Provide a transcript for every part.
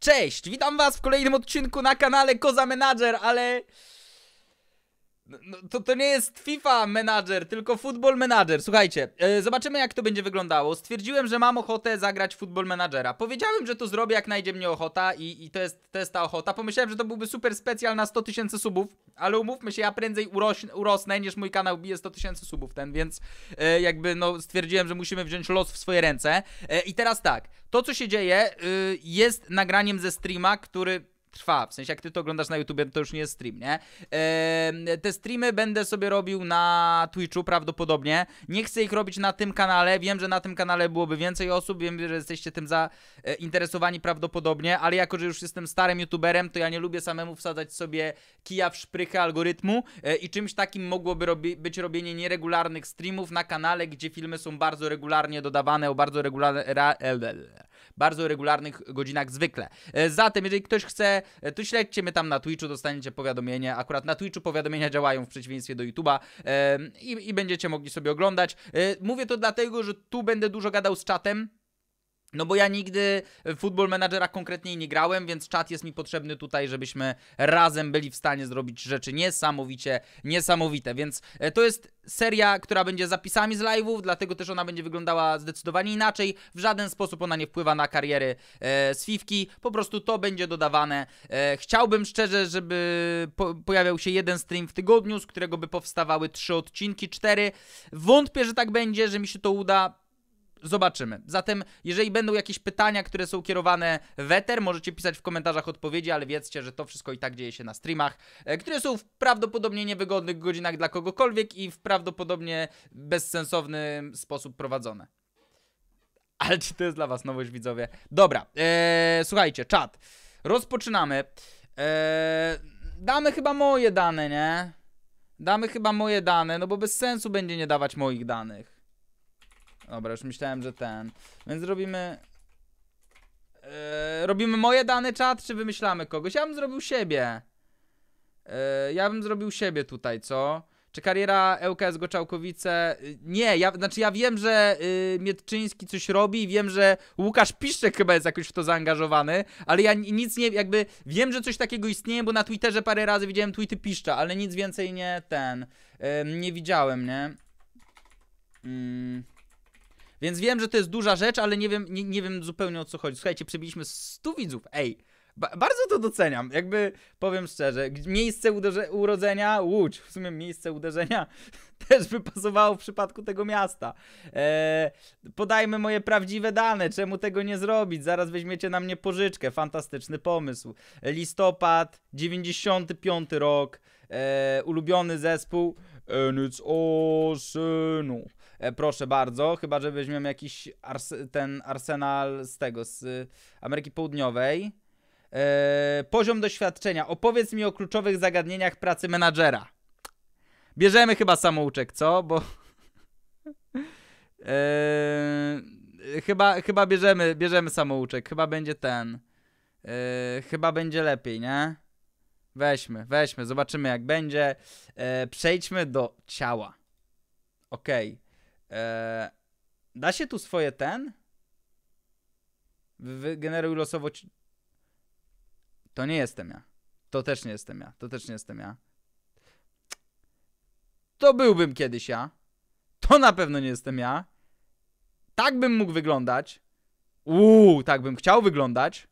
Cześć, witam was w kolejnym odcinku na kanale Koza Menadżer, ale no, no, to, to nie jest FIFA menadżer, tylko Football menadżer. Słuchajcie, e, zobaczymy jak to będzie wyglądało. Stwierdziłem, że mam ochotę zagrać Football menadżera. Powiedziałem, że to zrobię jak najdzie mnie ochota i, i to, jest, to jest ta ochota. Pomyślałem, że to byłby super specjal na 100 tysięcy subów, ale umówmy się, ja prędzej uroś, urosnę niż mój kanał bije 100 tysięcy subów ten, więc e, jakby no stwierdziłem, że musimy wziąć los w swoje ręce. E, I teraz tak, to co się dzieje y, jest nagraniem ze streama, który trwa. W sensie, jak ty to oglądasz na YouTube, to już nie jest stream, nie? te streamy będę sobie robił na Twitchu prawdopodobnie. Nie chcę ich robić na tym kanale. Wiem, że na tym kanale byłoby więcej osób. Wiem, że jesteście tym zainteresowani e, prawdopodobnie, ale jako, że już jestem starym YouTuberem, to ja nie lubię samemu wsadzać sobie kija w szprychy algorytmu e, i czymś takim mogłoby robi być robienie nieregularnych streamów na kanale, gdzie filmy są bardzo regularnie dodawane o bardzo regularne e, bardzo regularnych godzinach zwykle. E, zatem, jeżeli ktoś chce, e, to śledźcie mnie tam na Twitchu, dostaniecie powiadomienie. Akurat na Twitchu powiadomienia działają w przeciwieństwie do YouTube'a e, i, i będziecie mogli sobie oglądać. Mówię to dlatego, że tu będę dużo gadał z czatem, no bo ja nigdy e, futbol menadżera konkretnie nie grałem, więc czat jest mi potrzebny tutaj, żebyśmy razem byli w stanie zrobić rzeczy niesamowicie, niesamowite. Więc e, to jest seria, która będzie zapisami z live'ów, dlatego też ona będzie wyglądała zdecydowanie inaczej. W żaden sposób ona nie wpływa na kariery e, Fifki, po prostu to będzie dodawane. E, chciałbym szczerze, żeby po pojawiał się jeden stream w tygodniu, z którego by powstawały trzy odcinki, cztery. Wątpię, że tak będzie, że mi się to uda Zobaczymy. Zatem, jeżeli będą jakieś pytania, które są kierowane weter, możecie pisać w komentarzach odpowiedzi, ale wiedzcie, że to wszystko i tak dzieje się na streamach, e, które są w prawdopodobnie niewygodnych godzinach dla kogokolwiek i w prawdopodobnie bezsensowny sposób prowadzone. Ale czy to jest dla was nowość, widzowie? Dobra, eee, słuchajcie, czat. Rozpoczynamy. Eee, damy chyba moje dane, nie? Damy chyba moje dane, no bo bez sensu będzie nie dawać moich danych. Dobra, już myślałem, że ten. Więc zrobimy, e, robimy moje dane czat, czy wymyślamy kogoś? Ja bym zrobił siebie. E, ja bym zrobił siebie tutaj, co? Czy kariera ŁKS Goczałkowice? Y, nie, ja, znaczy ja wiem, że y, Mietczyński coś robi i wiem, że Łukasz Piszczek chyba jest jakoś w to zaangażowany, ale ja nic nie, jakby wiem, że coś takiego istnieje, bo na Twitterze parę razy widziałem tweety Piszcza, ale nic więcej nie ten, y, nie widziałem, nie? Mm. Więc wiem, że to jest duża rzecz, ale nie wiem, nie, nie wiem zupełnie o co chodzi. Słuchajcie, przebiliśmy 100 widzów. Ej, ba bardzo to doceniam. Jakby powiem szczerze, miejsce urodzenia Łódź, w sumie miejsce uderzenia też by pasowało w przypadku tego miasta. Eee, podajmy moje prawdziwe dane, czemu tego nie zrobić? Zaraz weźmiecie na mnie pożyczkę. Fantastyczny pomysł. Listopad 95 rok. Eee, ulubiony zespół. And it's awesome. E, proszę bardzo, chyba że weźmiemy jakiś ars ten arsenal z tego, z Ameryki Południowej. E, poziom doświadczenia. Opowiedz mi o kluczowych zagadnieniach pracy menadżera. Bierzemy chyba samouczek, co? Bo. E, chyba, chyba bierzemy, bierzemy samouczek. Chyba będzie ten. chyba będzie lepiej, nie? Weźmy, weźmy, zobaczymy jak będzie. przejdźmy do ciała. Okej. Okay. Eee, da się tu swoje ten? Wygeneruj losowo... To nie jestem ja. To też nie jestem ja. To też nie jestem ja. To byłbym kiedyś ja. To na pewno nie jestem ja. Tak bym mógł wyglądać. Uuu, tak bym chciał wyglądać.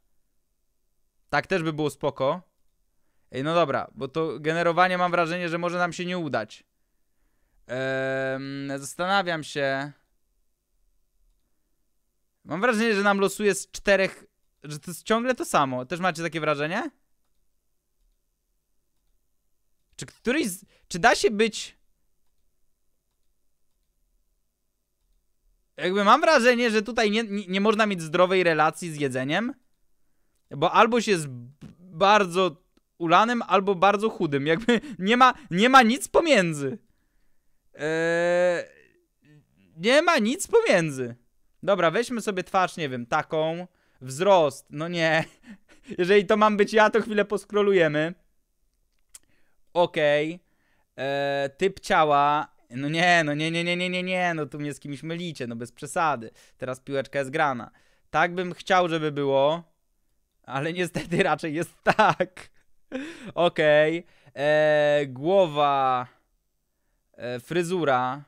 Tak też by było spoko. Ej, no dobra, bo to generowanie mam wrażenie, że może nam się nie udać zastanawiam się. Mam wrażenie, że nam losuje z czterech, że to jest ciągle to samo. Też macie takie wrażenie? Czy któryś, z... czy da się być... Jakby mam wrażenie, że tutaj nie, nie, nie można mieć zdrowej relacji z jedzeniem, bo albo się jest bardzo ulanym, albo bardzo chudym. Jakby nie ma, nie ma nic pomiędzy. Eee, nie ma nic pomiędzy. Dobra, weźmy sobie twarz, nie wiem, taką. Wzrost, no nie. Jeżeli to mam być ja, to chwilę poskrolujemy. Okej. Okay. Eee, typ ciała. No nie, no nie, nie, nie, nie, nie, nie, no tu mnie z kimś mylicie, no bez przesady. Teraz piłeczka jest grana. Tak bym chciał, żeby było, ale niestety raczej jest tak. Okej. Okay. Eee, głowa e, fryzura.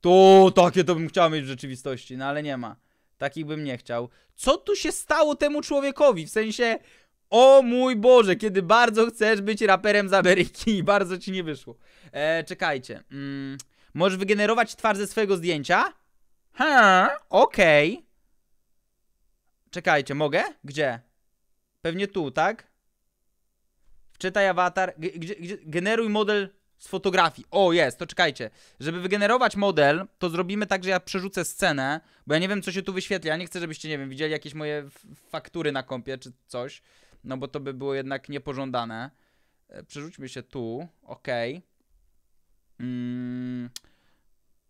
To takie to bym chciał mieć w rzeczywistości, no ale nie ma. Takich bym nie chciał. Co tu się stało temu człowiekowi? W sensie, o mój Boże, kiedy bardzo chcesz być raperem z Ameryki i bardzo ci nie wyszło. E, czekajcie. Mm, możesz wygenerować twarz ze swojego zdjęcia? Ha, okej. Okay. Czekajcie, mogę? Gdzie? Pewnie tu, tak? Wczytaj awatar. G generuj model z fotografii. O, jest, to czekajcie. Żeby wygenerować model, to zrobimy tak, że ja przerzucę scenę, bo ja nie wiem, co się tu wyświetla. Ja nie chcę, żebyście, nie wiem, widzieli jakieś moje faktury na kompie czy coś, no bo to by było jednak niepożądane. E, przerzućmy się tu, ok. Mm.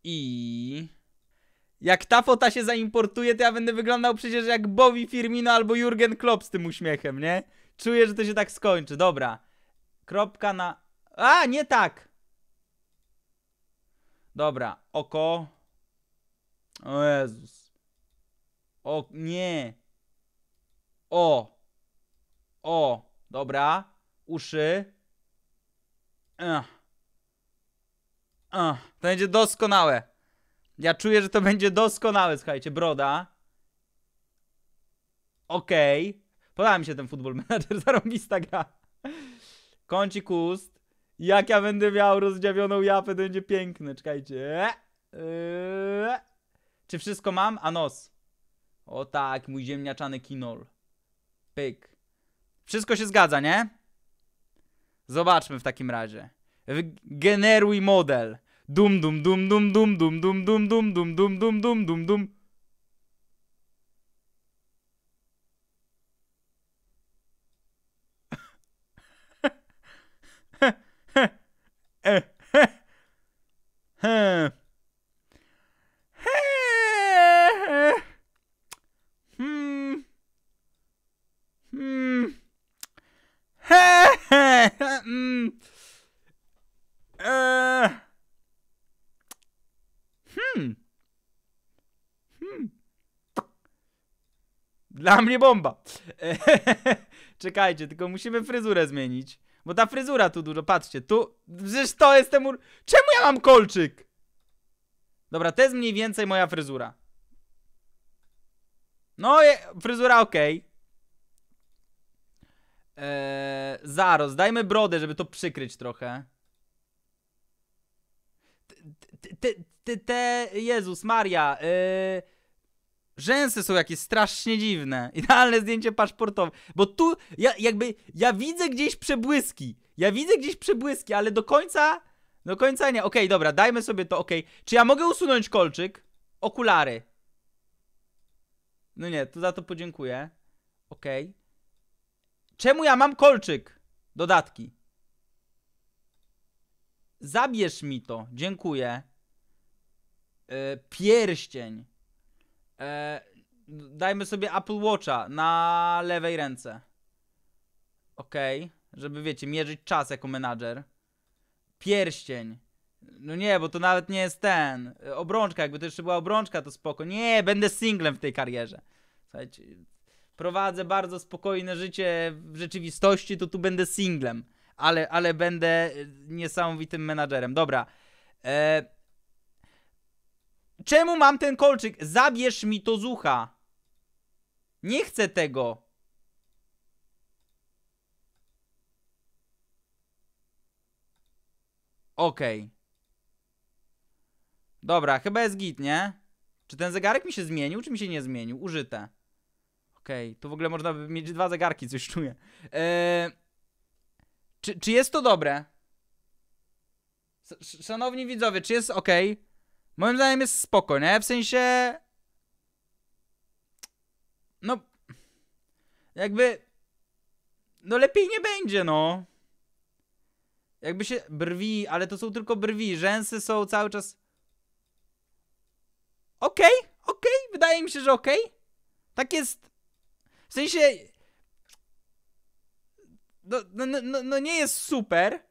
I... Jak ta fota się zaimportuje, to ja będę wyglądał przecież jak Bobby Firmino albo Jurgen Klopp z tym uśmiechem, nie? Czuję, że to się tak skończy. Dobra. Kropka na a, nie tak! Dobra, oko. O Jezus. O, nie. O. O. Dobra. Uszy. Ech. Ech. To będzie doskonałe. Ja czuję, że to będzie doskonałe, słuchajcie. Broda. Okej. Okay. Podoba mi się ten futbol manager, zarobista gra. Kącik ust. Jak ja będę miał rozdziawioną japę, to będzie piękne. Czekajcie. Eee. Czy wszystko mam? A nos. O tak, mój ziemniaczany kinol. Pyk. Wszystko się zgadza, nie? Zobaczmy w takim razie. Generuj model. Dum dum dum dum dum dum dum dum dum dum dum dum dum dum dum Dla mnie bomba. Czekajcie, tylko musimy fryzurę zmienić. Bo ta fryzura tu dużo, patrzcie, tu... Przecież to jest ten Czemu ja mam kolczyk? Dobra, to jest mniej więcej moja fryzura. No, je, fryzura ok. Eee, zaraz, dajmy brodę, żeby to przykryć trochę. Te, te, te, te Jezus Maria, eee, Rzęsy są jakieś strasznie dziwne. Idealne zdjęcie paszportowe. Bo tu ja jakby ja widzę gdzieś przebłyski. Ja widzę gdzieś przebłyski, ale do końca do końca nie. Okej, okay, dobra, dajmy sobie to okej. Okay. Czy ja mogę usunąć kolczyk? Okulary. No nie, to za to podziękuję. Okej. Okay. Czemu ja mam kolczyk? Dodatki. Zabierz mi to. Dziękuję. Yy, pierścień. E, dajmy sobie Apple Watcha na lewej ręce. ok, Żeby, wiecie, mierzyć czas jako menadżer. Pierścień. No nie, bo to nawet nie jest ten. Obrączka, jakby to jeszcze była obrączka, to spoko. Nie, będę singlem w tej karierze. Słuchajcie, prowadzę bardzo spokojne życie w rzeczywistości, to tu będę singlem. Ale, ale będę e, niesamowitym menadżerem. Dobra. E, Czemu mam ten kolczyk? Zabierz mi to zucha. Nie chcę tego. Okej. Okay. Dobra, chyba jest git, nie? Czy ten zegarek mi się zmienił, czy mi się nie zmienił? Użyte. Okej, okay. tu w ogóle można by mieć dwa zegarki, coś czuję. Eee, czy, czy jest to dobre? szanowni widzowie, czy jest ok? Moim zdaniem jest spoko, nie? W sensie... No... Jakby... No lepiej nie będzie, no. Jakby się... Brwi, ale to są tylko brwi. Rzęsy są cały czas... Okej, okay, okej. Okay. Wydaje mi się, że okej. Okay. Tak jest... W sensie... No, no, no, no, no nie jest super,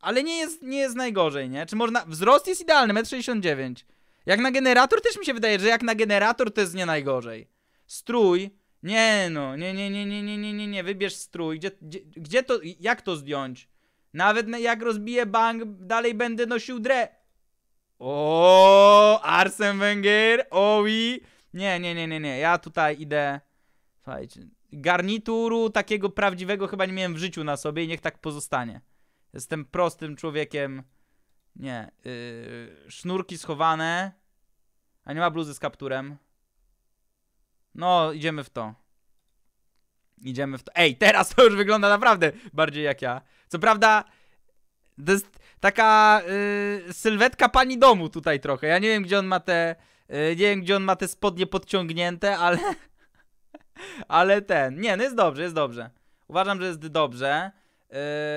ale nie jest, nie jest najgorzej, nie? Czy można... Wzrost jest idealny, 1,69 69. Jak na generator też mi się wydaje, że jak na generator to jest nie najgorzej. Strój. Nie no, nie, nie, nie, nie, nie, nie, nie, nie. wybierz strój. Gdzie, gdzie, gdzie to, jak to zdjąć? Nawet jak rozbiję bank, dalej będę nosił dre... O, Arsen Wenger, oi. Nie, nie, nie, nie, nie, ja tutaj idę... Słuchajcie, garnituru takiego prawdziwego chyba nie miałem w życiu na sobie i niech tak pozostanie. Jestem prostym człowiekiem. Nie. Yy, sznurki schowane. A nie ma bluzy z kapturem. No, idziemy w to. Idziemy w to. Ej, teraz to już wygląda naprawdę bardziej jak ja. Co prawda, to jest taka yy, sylwetka pani domu tutaj trochę. Ja nie wiem, gdzie on ma te... Yy, nie wiem, gdzie on ma te spodnie podciągnięte, ale... ale ten... Nie, no jest dobrze, jest dobrze. Uważam, że jest dobrze.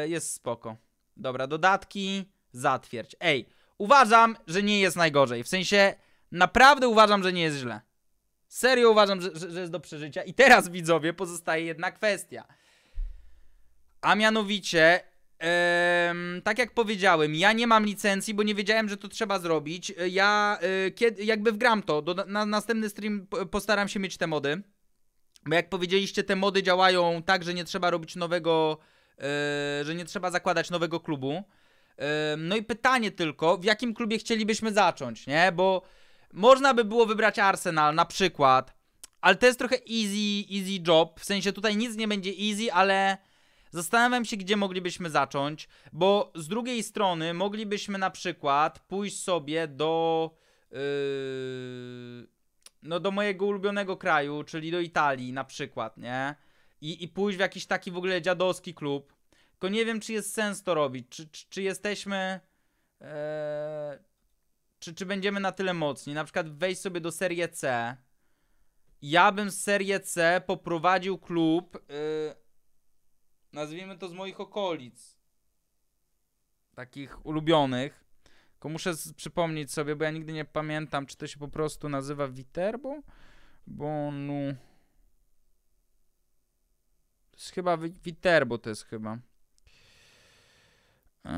Yy, jest spoko. Dobra, dodatki, zatwierdź. Ej, uważam, że nie jest najgorzej. W sensie, naprawdę uważam, że nie jest źle. Serio uważam, że, że, jest do przeżycia. I teraz, widzowie, pozostaje jedna kwestia. A mianowicie, tak jak powiedziałem, ja nie mam licencji, bo nie wiedziałem, że to trzeba zrobić. E, ja e, kiedy, jakby wgram to, do, na następny stream postaram się mieć te mody. Bo jak powiedzieliście, te mody działają tak, że nie trzeba robić nowego E, że nie trzeba zakładać nowego klubu. E, no i pytanie tylko, w jakim klubie chcielibyśmy zacząć, nie? Bo można by było wybrać Arsenal na przykład, ale to jest trochę easy, easy job. W sensie tutaj nic nie będzie easy, ale zastanawiam się, gdzie moglibyśmy zacząć, bo z drugiej strony moglibyśmy na przykład pójść sobie do. Yy, no do mojego ulubionego kraju, czyli do Italii na przykład, nie? i, i pójść w jakiś taki w ogóle dziadowski klub, tylko nie wiem, czy jest sens to robić, czy, czy, czy jesteśmy... E, czy, czy będziemy na tyle mocni? Na przykład wejść sobie do serii C. Ja bym z serii C poprowadził klub, e, nazwijmy to z moich okolic, takich ulubionych. Tylko muszę przypomnieć sobie, bo ja nigdy nie pamiętam, czy to się po prostu nazywa bo nu chyba Witerbo to jest chyba. Yy,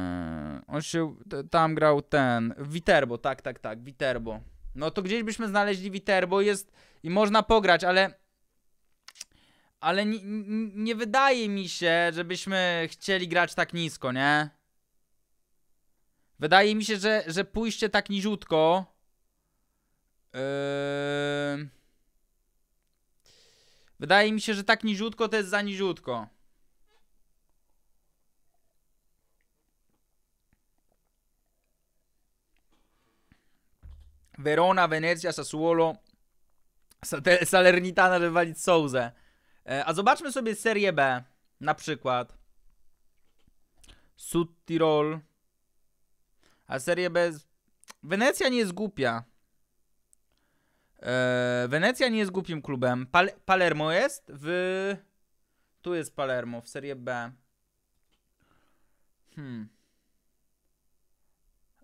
on się tam grał ten. Witerbo, tak, tak, tak. Witerbo. No to gdzieś byśmy znaleźli Witerbo jest i można pograć, ale. Ale nie, nie wydaje mi się, żebyśmy chcieli grać tak nisko, nie? Wydaje mi się, że, że pójście tak niziutko. Yy Wydaje mi się, że tak niziutko to jest za niziutko. Verona, Wenecja, Sassuolo, Salernitana, żeby walić Souzę. E, a zobaczmy sobie serię B, na przykład. Sud Tirol. A serię B... Wenecja nie jest głupia. E, Wenecja nie jest głupim klubem. Pal Palermo jest w... Tu jest Palermo, w Serie B. Hmm.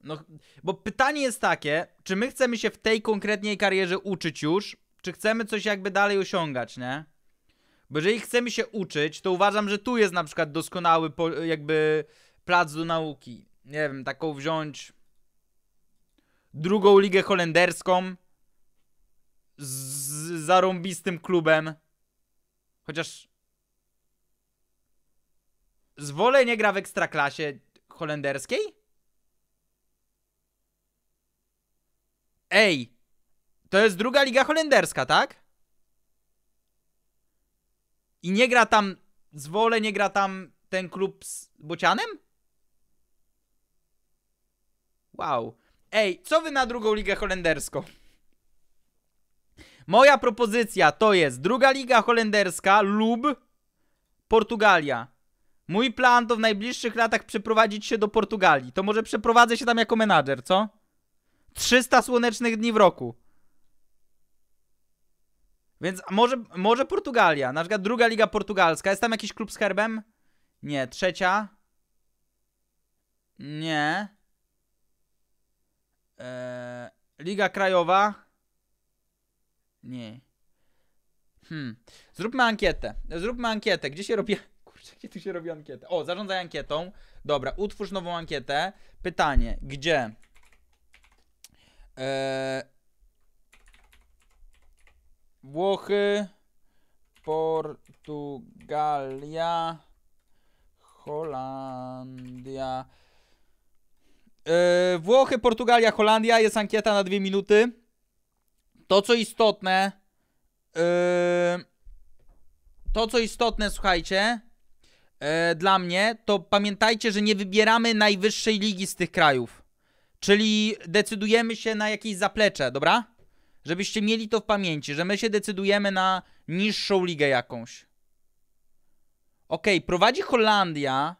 No, bo pytanie jest takie, czy my chcemy się w tej konkretnej karierze uczyć już, czy chcemy coś jakby dalej osiągać, nie? Bo jeżeli chcemy się uczyć, to uważam, że tu jest na przykład doskonały jakby plac do nauki. Nie wiem, taką wziąć drugą ligę holenderską, z zarąbistym klubem. Chociaż Zwolę nie gra w ekstraklasie holenderskiej? Ej, to jest druga liga holenderska, tak? I nie gra tam Zwolę, nie gra tam ten klub z Bocianem? Wow. Ej, co wy na drugą ligę holenderską? Moja propozycja to jest druga liga holenderska lub Portugalia. Mój plan to w najbliższych latach przeprowadzić się do Portugalii. To może przeprowadzę się tam jako menadżer, co? 300 słonecznych dni w roku. Więc może, może Portugalia, na przykład druga liga portugalska. Jest tam jakiś klub z herbem? Nie, trzecia. Nie. Eee, liga krajowa. Nie. Hmm. Zróbmy ankietę. Zróbmy ankietę. Gdzie się robi... Kurczę, gdzie tu się robi ankietę? O, zarządzaj ankietą. Dobra, utwórz nową ankietę. Pytanie. Gdzie... Eee... Włochy... Portugalia... Holandia... E, Włochy, Portugalia, Holandia. Jest ankieta na dwie minuty. To, co istotne, yy, to, co istotne, słuchajcie, yy, dla mnie, to pamiętajcie, że nie wybieramy najwyższej ligi z tych krajów. Czyli decydujemy się na jakieś zaplecze, dobra? Żebyście mieli to w pamięci, że my się decydujemy na niższą ligę jakąś. OK, prowadzi Holandia.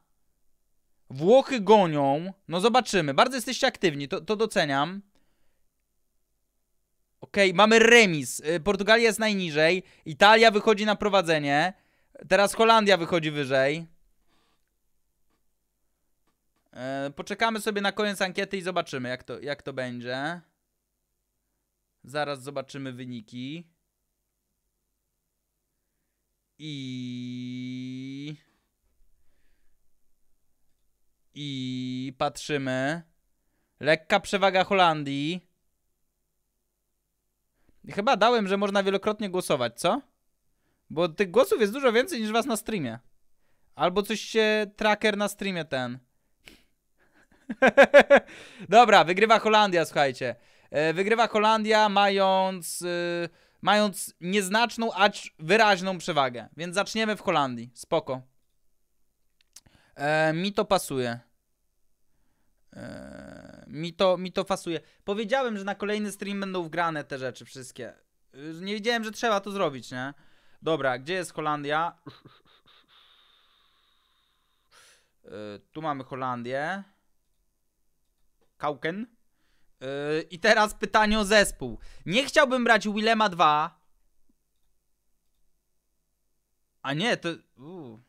Włochy gonią. No zobaczymy. Bardzo jesteście aktywni, to, to doceniam. Okej, okay, mamy remis. Y, Portugalia jest najniżej. Italia wychodzi na prowadzenie. Teraz Holandia wychodzi wyżej. E, poczekamy sobie na koniec ankiety i zobaczymy, jak to, jak to będzie. Zaraz zobaczymy wyniki. I... I patrzymy. Lekka przewaga Holandii. Chyba dałem, że można wielokrotnie głosować, co? Bo tych głosów jest dużo więcej niż was na streamie. Albo coś się tracker na streamie ten. Dobra, wygrywa Holandia, słuchajcie. E, wygrywa Holandia mając, yy, mając nieznaczną, acz wyraźną przewagę. Więc zaczniemy w Holandii. Spoko. E, mi to pasuje. E, mi to, mi to fasuje. Powiedziałem, że na kolejny stream będą wgrane te rzeczy wszystkie. Yy, nie wiedziałem, że trzeba to zrobić, nie? Dobra, gdzie jest Holandia? Yy, tu mamy Holandię. Kauken. Yy, I teraz pytanie o zespół. Nie chciałbym brać Willema 2. A nie, to... Uu.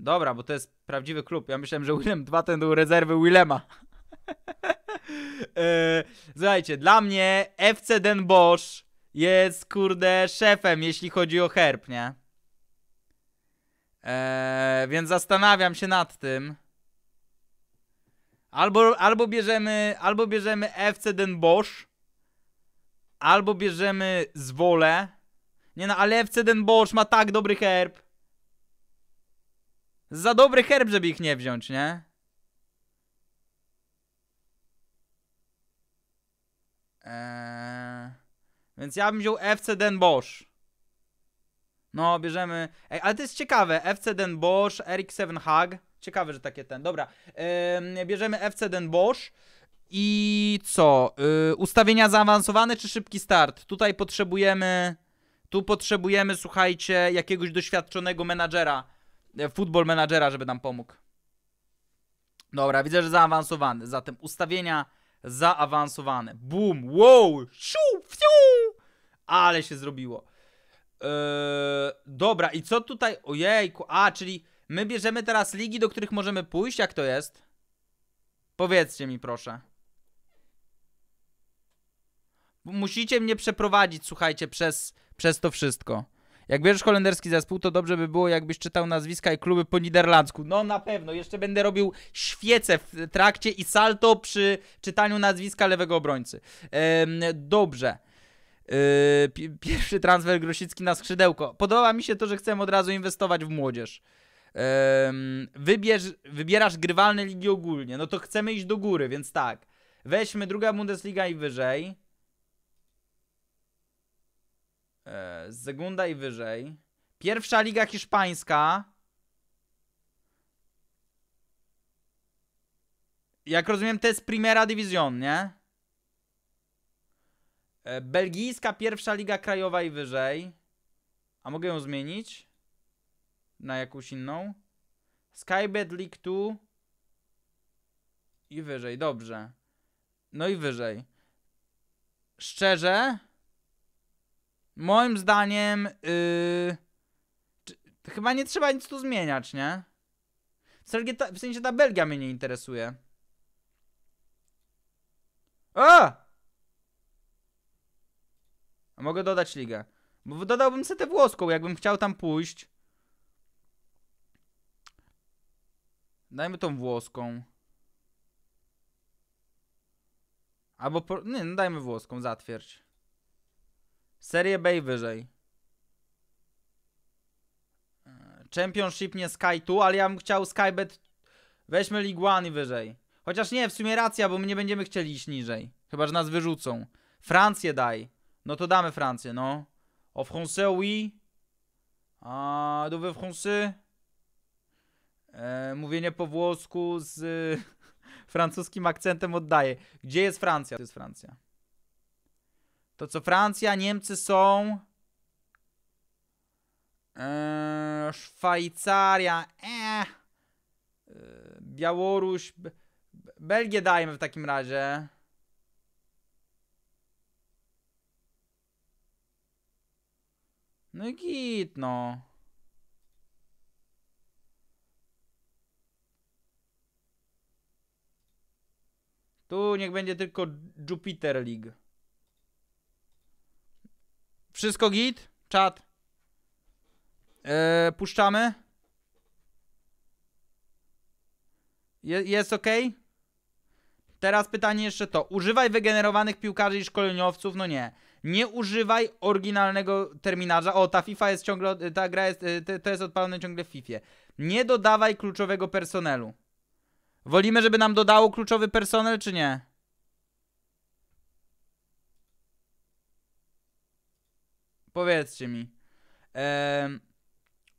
Dobra, bo to jest prawdziwy klub. Ja myślałem, że Willem 2 ten był rezerwy Willema. E, słuchajcie, dla mnie FC Den Bosch jest, kurde, szefem, jeśli chodzi o herb, nie? E, więc zastanawiam się nad tym. Albo, albo bierzemy, albo bierzemy FC Den Bosch, albo bierzemy Zwolę. Nie no, ale FC Den Bosch ma tak dobry herb. Za dobry herb, żeby ich nie wziąć, nie? Eee, więc ja bym wziął FC Den Bosch. No, bierzemy. Ej, ale to jest ciekawe. FC Den Bosch, Erik Sevenhag. Ciekawe, że takie ten. Dobra. Eee, bierzemy FC Den Bosch. I co? Eee, ustawienia zaawansowane czy szybki start? Tutaj potrzebujemy. Tu potrzebujemy, słuchajcie, jakiegoś doświadczonego menadżera. E, football menadżera, żeby nam pomógł. Dobra, widzę, że zaawansowany. Zatem ustawienia zaawansowane. Boom, wow, siu, fiu, ale się zrobiło. Yy, dobra, i co tutaj, ojejku, a, czyli my bierzemy teraz ligi, do których możemy pójść, jak to jest? Powiedzcie mi, proszę. Musicie mnie przeprowadzić, słuchajcie, przez, przez to wszystko. Jak bierzesz holenderski zespół, to dobrze by było, jakbyś czytał nazwiska i kluby po niderlandzku. No na pewno, jeszcze będę robił świecę w trakcie i salto przy czytaniu nazwiska lewego obrońcy. Ehm, dobrze. Yy, pierwszy transfer Grosicki na skrzydełko. Podoba mi się to, że chcę od razu inwestować w młodzież. wybierz, wybierasz grywalne ligi ogólnie. No to chcemy iść do góry, więc tak. Weźmy druga Bundesliga i wyżej. E, z Zegunda i wyżej. Pierwsza Liga Hiszpańska. Jak rozumiem, to jest Primera Division, nie? E, belgijska Pierwsza Liga Krajowa i wyżej. A mogę ją zmienić? Na jakąś inną? Skybet League 2 i wyżej, dobrze. No i wyżej. Szczerze, Moim zdaniem. Yy, chyba nie trzeba nic tu zmieniać, nie? W sensie ta Belgia mnie nie interesuje. O! A mogę dodać ligę. Bo dodałbym setę włoską, jakbym chciał tam pójść. Dajmy tą włoską. Albo... Po... Nie, no dajmy włoską, zatwierdź. Serię B wyżej. Championship nie Sky 2, ale ja bym chciał Skybet. Weźmy League One wyżej. Chociaż nie, w sumie racja, bo my nie będziemy chcieli iść niżej. Chyba, że nas wyrzucą. Francję daj. No to damy Francję, no. O français, oui. A, do we français. E, mówienie po włosku z y, francuskim akcentem oddaję. Gdzie jest Francja? To jest Francja. To co Francja, Niemcy są... Eee, Szwajcaria, eee. Białoruś, Belgię dajmy w takim razie. No i git, no. Tu niech będzie tylko Jupiter League. Wszystko git? Czat? Eee, puszczamy? Je jest ok? Teraz pytanie jeszcze to. Używaj wygenerowanych piłkarzy i szkoleniowców? No nie. Nie używaj oryginalnego terminarza. O, ta FIFA jest ciągle, ta gra jest, e, to jest odpalone ciągle w FIFA. Nie dodawaj kluczowego personelu. Wolimy, żeby nam dodało kluczowy personel, czy nie? Powiedzcie mi. Ehm,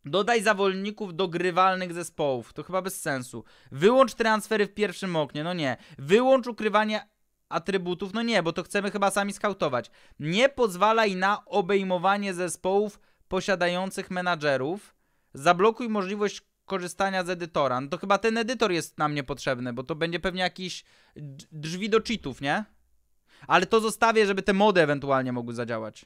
dodaj zawolników do grywalnych zespołów. To chyba bez sensu. Wyłącz transfery w pierwszym oknie. No nie. Wyłącz ukrywanie atrybutów. No nie, bo to chcemy chyba sami skautować. Nie pozwalaj na obejmowanie zespołów posiadających menadżerów. Zablokuj możliwość korzystania z edytora. No to chyba ten edytor jest nam niepotrzebny, bo to będzie pewnie jakiś drzwi do cheatów, nie? Ale to zostawię, żeby te mody ewentualnie mogły zadziałać.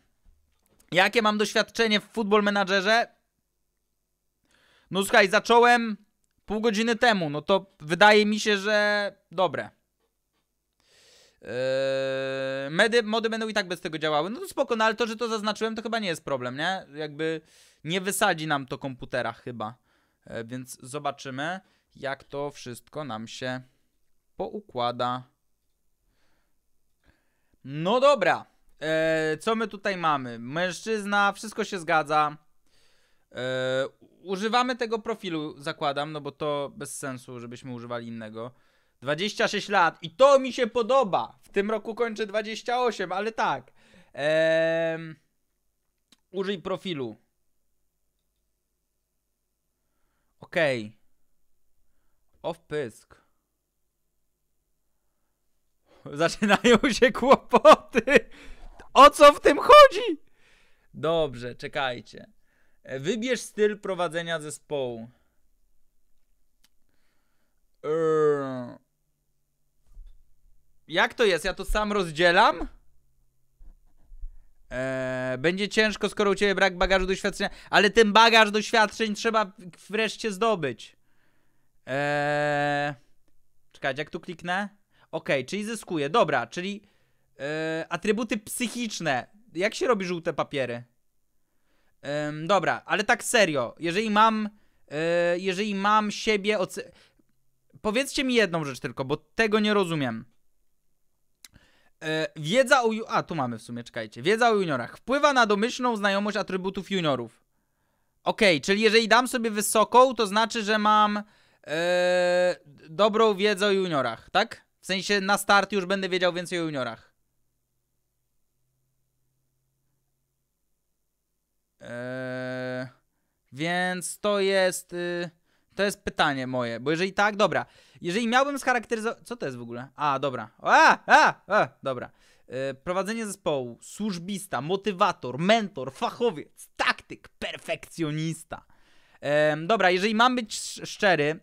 Jakie mam doświadczenie w Football Managerze? No słuchaj, zacząłem pół godziny temu, no to wydaje mi się, że dobre. Yy, medy, mody będą i tak bez tego działały. No to spoko, no ale to, że to zaznaczyłem, to chyba nie jest problem, nie? Jakby nie wysadzi nam to komputera chyba. E, więc zobaczymy, jak to wszystko nam się poukłada. No dobra. E, co my tutaj mamy? Mężczyzna, wszystko się zgadza. E, używamy tego profilu, zakładam, no bo to bez sensu, żebyśmy używali innego. 26 lat i to mi się podoba. W tym roku kończę 28, ale tak. E, użyj profilu. Okej. Okay. O pysk. Zaczynają się kłopoty. O co w tym chodzi? Dobrze, czekajcie. E, wybierz styl prowadzenia zespołu. Yy. Jak to jest? Ja to sam rozdzielam? Eee, będzie ciężko, skoro u ciebie brak bagażu doświadczenia, ale ten bagaż doświadczeń trzeba wreszcie zdobyć. Eee, czekać, jak tu kliknę? Ok, czyli zyskuję. Dobra, czyli Yy, atrybuty psychiczne. Jak się robi żółte papiery? Yy, dobra, ale tak serio. Jeżeli mam... Yy, jeżeli mam siebie... Powiedzcie mi jedną rzecz tylko, bo tego nie rozumiem. E, wiedza o... A, tu mamy w sumie, czekajcie. Wiedza o juniorach. Wpływa na domyślną znajomość atrybutów juniorów. Okej, okay, czyli jeżeli dam sobie wysoką, to znaczy, że mam... dobrą wiedzę o juniorach, tak? W sensie na start już będę wiedział więcej o juniorach. Eee, więc to jest. Y, to jest pytanie moje, bo jeżeli tak, dobra. Jeżeli miałbym scharakteryzować. Co to jest w ogóle? A, dobra. A, a, a dobra. Eee, prowadzenie zespołu, służbista, motywator, mentor, fachowiec, taktyk, perfekcjonista. Eee, dobra, jeżeli mam być szczery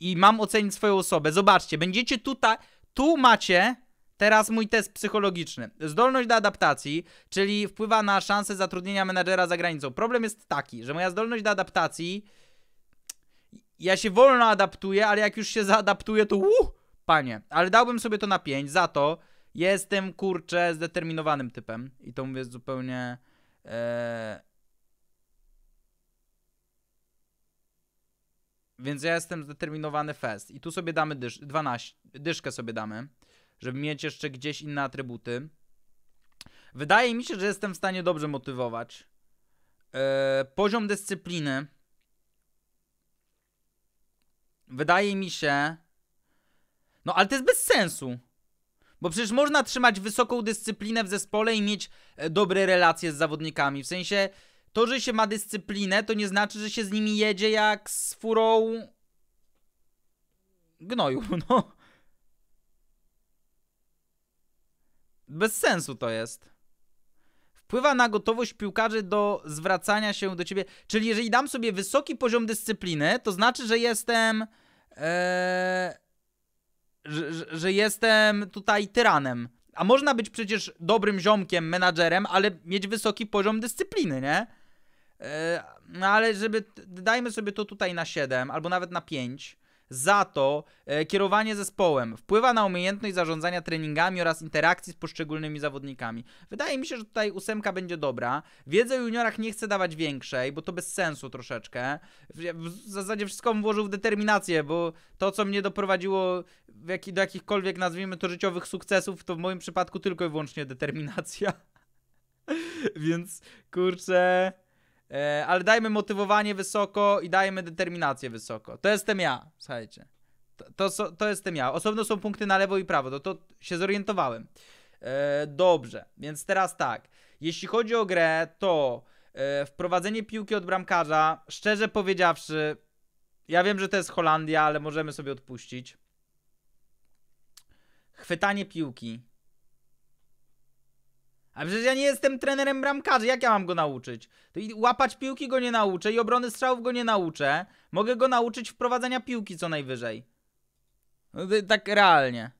i mam ocenić swoją osobę, zobaczcie, będziecie tutaj. Tu macie Teraz mój test psychologiczny. Zdolność do adaptacji, czyli wpływa na szanse zatrudnienia menadżera za granicą. Problem jest taki, że moja zdolność do adaptacji. Ja się wolno adaptuję, ale jak już się zaadaptuję, to uh, panie. Ale dałbym sobie to na 5, za to jestem kurczę zdeterminowanym typem. I to mówię zupełnie. E... Więc ja jestem zdeterminowany fest. I tu sobie damy dysz 12. Dyszkę sobie damy żeby mieć jeszcze gdzieś inne atrybuty. Wydaje mi się, że jestem w stanie dobrze motywować. Yy, poziom dyscypliny. Wydaje mi się. No, ale to jest bez sensu. Bo przecież można trzymać wysoką dyscyplinę w zespole i mieć e, dobre relacje z zawodnikami. W sensie, to, że się ma dyscyplinę, to nie znaczy, że się z nimi jedzie jak z furą gnoju. No. Bez sensu to jest. Wpływa na gotowość piłkarzy do zwracania się do ciebie. Czyli jeżeli dam sobie wysoki poziom dyscypliny, to znaczy, że jestem. Ee, że, że jestem tutaj tyranem. A można być przecież dobrym ziomkiem, menadżerem, ale mieć wysoki poziom dyscypliny, nie? E, no ale żeby, dajmy sobie to tutaj na 7, albo nawet na 5. Za to e, kierowanie zespołem wpływa na umiejętność zarządzania treningami oraz interakcji z poszczególnymi zawodnikami. Wydaje mi się, że tutaj ósemka będzie dobra. Wiedzę o juniorach nie chcę dawać większej, bo to bez sensu troszeczkę. W, w zasadzie wszystko włożył w determinację, bo to, co mnie doprowadziło jak, do jakichkolwiek, nazwijmy to, życiowych sukcesów, to w moim przypadku tylko i wyłącznie determinacja. Więc kurczę. E, ale dajmy motywowanie wysoko i dajmy determinację wysoko. To jestem ja, słuchajcie. To, to, to jestem ja. Osobno są punkty na lewo i prawo, to, to się zorientowałem. E, dobrze, więc teraz tak. Jeśli chodzi o grę, to e, wprowadzenie piłki od bramkarza, szczerze powiedziawszy, ja wiem, że to jest Holandia, ale możemy sobie odpuścić. Chwytanie piłki. A przecież ja nie jestem trenerem bramkarzy, jak ja mam go nauczyć? To i łapać piłki go nie nauczę i obrony strzałów go nie nauczę. Mogę go nauczyć wprowadzenia piłki co najwyżej. No tak realnie.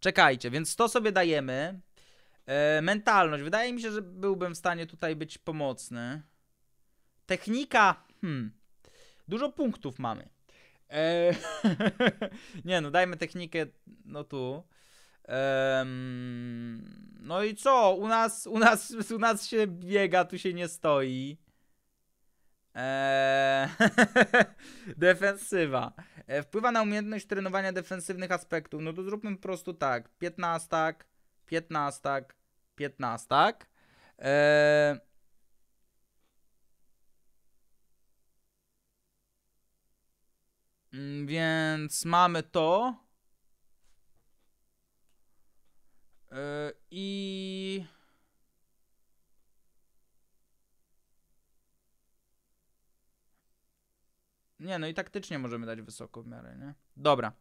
Czekajcie, więc to sobie dajemy. E, mentalność. Wydaje mi się, że byłbym w stanie tutaj być pomocny. Technika. Hmm. Dużo punktów mamy. E, nie no, dajmy technikę no tu. Um, no i co? U nas, u nas, u nas się biega, tu się nie stoi. Eee, defensywa. E, wpływa na umiejętność trenowania defensywnych aspektów. No to zróbmy po prostu tak. 15, 15, 15. Eee, mm, więc mamy to. E, I. Nie, no i taktycznie możemy dać wysoko w miarę, nie? Dobra.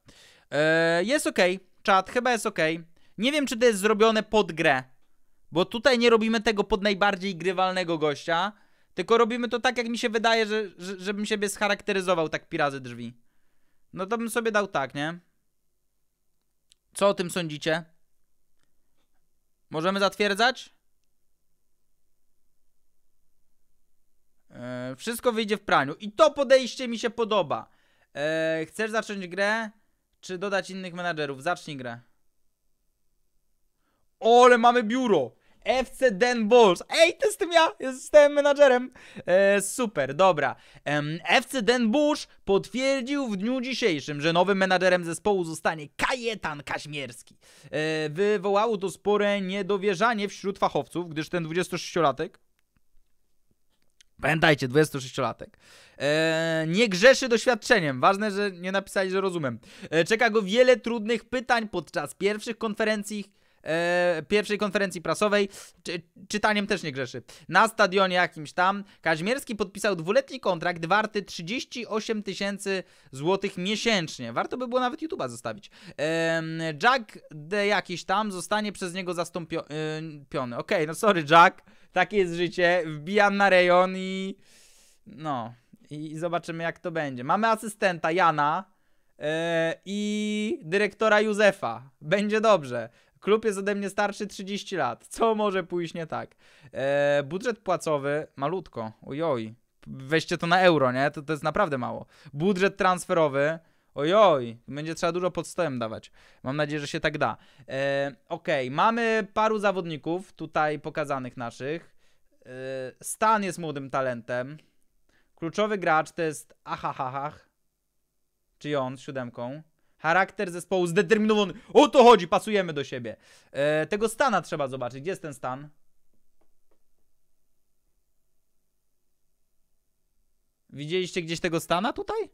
E, jest ok, czat, chyba jest ok. Nie wiem, czy to jest zrobione pod grę. Bo tutaj nie robimy tego pod najbardziej grywalnego gościa. Tylko robimy to tak, jak mi się wydaje, że, że, żebym siebie scharakteryzował tak pirazy drzwi. No to bym sobie dał tak, nie? Co o tym sądzicie? Możemy zatwierdzać? E, wszystko wyjdzie w praniu. I to podejście mi się podoba. E, chcesz zacząć grę? Czy dodać innych menadżerów? Zacznij grę. Ole, mamy biuro. FC Den Bulls. Ej, to jestem ja, jestem menadżerem. E, super, dobra. FC Den Bulls potwierdził w dniu dzisiejszym, że nowym menadżerem zespołu zostanie Kajetan Kaźmierski. E, wywołało to spore niedowierzanie wśród fachowców, gdyż ten 26-latek Pamiętajcie, 26-latek. Eee, nie grzeszy doświadczeniem. Ważne, że nie napisali, że rozumiem. Eee, czeka go wiele trudnych pytań podczas pierwszych konferencji E, pierwszej konferencji prasowej. Czy, czytaniem też nie grzeszy. Na stadionie jakimś tam Kaźmierski podpisał dwuletni kontrakt warty 38 tysięcy złotych miesięcznie. Warto by było nawet YouTube'a zostawić. Jack de jakiś tam zostanie przez niego zastąpiony. E, Okej, okay, no sorry Jack, takie jest życie. Wbijam na rejon i... No... I, i zobaczymy jak to będzie. Mamy asystenta Jana, e, i dyrektora Józefa. Będzie dobrze. Klub jest ode mnie starszy 30 lat. Co może pójść nie tak? E, budżet płacowy malutko. Ojoj. Weźcie to na euro, nie? To, to jest naprawdę mało. Budżet transferowy. Ojoj, będzie trzeba dużo podstawem dawać. Mam nadzieję, że się tak da. E, ok, mamy paru zawodników tutaj pokazanych naszych. E, Stan jest młodym talentem. Kluczowy gracz to jest Ahahahach. Czy on siódemką? Charakter zespołu zdeterminowany. O to chodzi, pasujemy do siebie. E, tego stana trzeba zobaczyć. Gdzie jest ten stan? Widzieliście gdzieś tego stana tutaj?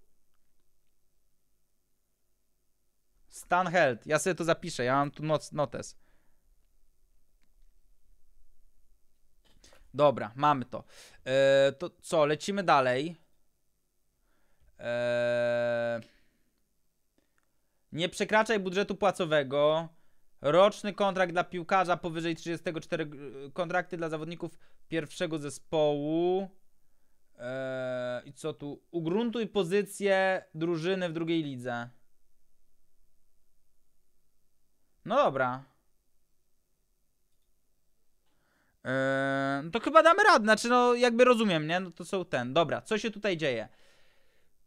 Stan health. Ja sobie to zapiszę. Ja mam tu not notes. Dobra, mamy to. E, to co, lecimy dalej. Eee... Nie przekraczaj budżetu płacowego. Roczny kontrakt dla piłkarza powyżej 34. Y, kontrakty dla zawodników pierwszego zespołu. Eee, I co tu? Ugruntuj pozycję drużyny w drugiej lidze. No dobra. Eee, no to chyba damy radę. Znaczy, no jakby rozumiem, nie? No to są ten. Dobra, co się tutaj dzieje?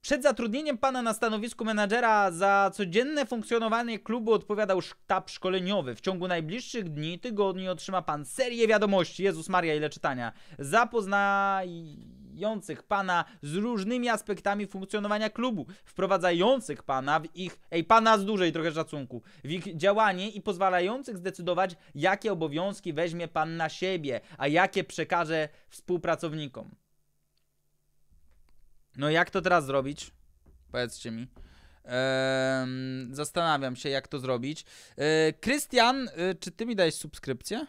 Przed zatrudnieniem pana na stanowisku menadżera za codzienne funkcjonowanie klubu odpowiadał sztab szkoleniowy. W ciągu najbliższych dni, tygodni otrzyma pan serię wiadomości, Jezus Maria ile czytania, zapoznających pana z różnymi aspektami funkcjonowania klubu, wprowadzających pana w ich, ej pana z dużej trochę szacunku, w ich działanie i pozwalających zdecydować jakie obowiązki weźmie pan na siebie, a jakie przekaże współpracownikom. No jak to teraz zrobić? Powiedzcie mi. Eee, zastanawiam się, jak to zrobić. E, Krystian, eee, czy ty mi dajesz subskrypcję?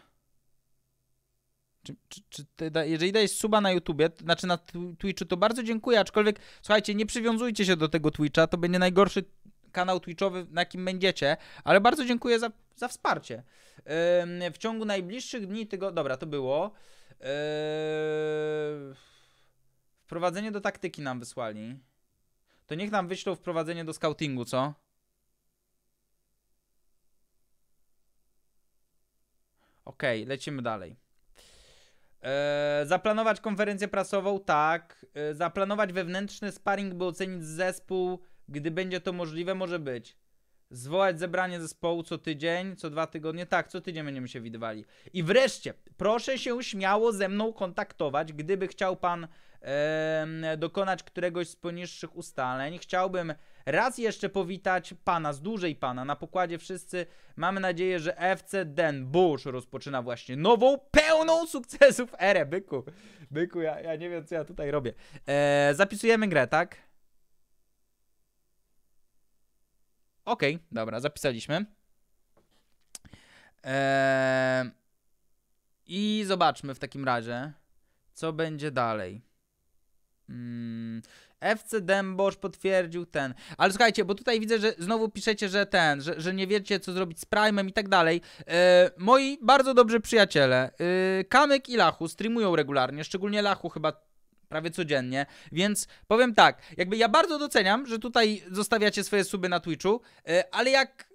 Czy, czy, czy ty da, jeżeli dajesz suba na YouTubie, to, znaczy na Twitchu, to bardzo dziękuję, aczkolwiek słuchajcie, nie przywiązujcie się do tego Twitcha, to będzie najgorszy kanał Twitchowy, na kim będziecie, ale bardzo dziękuję za, za wsparcie. Eee, w ciągu najbliższych dni tego... Dobra, to było... Eee... Wprowadzenie do taktyki nam wysłali. To niech nam wyślą wprowadzenie do scoutingu, co? Okej, okay, lecimy dalej. Eee, zaplanować konferencję prasową, tak. Eee, zaplanować wewnętrzny sparring, by ocenić zespół, gdy będzie to możliwe, może być. Zwołać zebranie zespołu co tydzień, co dwa tygodnie, tak, co tydzień będziemy się widywali. I wreszcie, proszę się śmiało ze mną kontaktować, gdyby chciał pan dokonać któregoś z poniższych ustaleń. Chciałbym raz jeszcze powitać pana, z dużej pana, na pokładzie wszyscy. Mamy nadzieję, że FC Den Bush rozpoczyna właśnie nową, pełną sukcesów erę. Byku, byku, ja, ja nie wiem, co ja tutaj robię. E, zapisujemy grę, tak? Okej, okay, dobra, zapisaliśmy. E, I zobaczmy w takim razie, co będzie dalej. Mm, FC Dębosz potwierdził ten. Ale słuchajcie, bo tutaj widzę, że znowu piszecie, że ten, że, że nie wiecie, co zrobić z Prime'em i tak dalej. E, moi bardzo dobrzy przyjaciele, yy, e, Kamek i Lachu streamują regularnie, szczególnie Lachu chyba prawie codziennie, więc powiem tak, jakby ja bardzo doceniam, że tutaj zostawiacie swoje suby na Twitchu, e, ale jak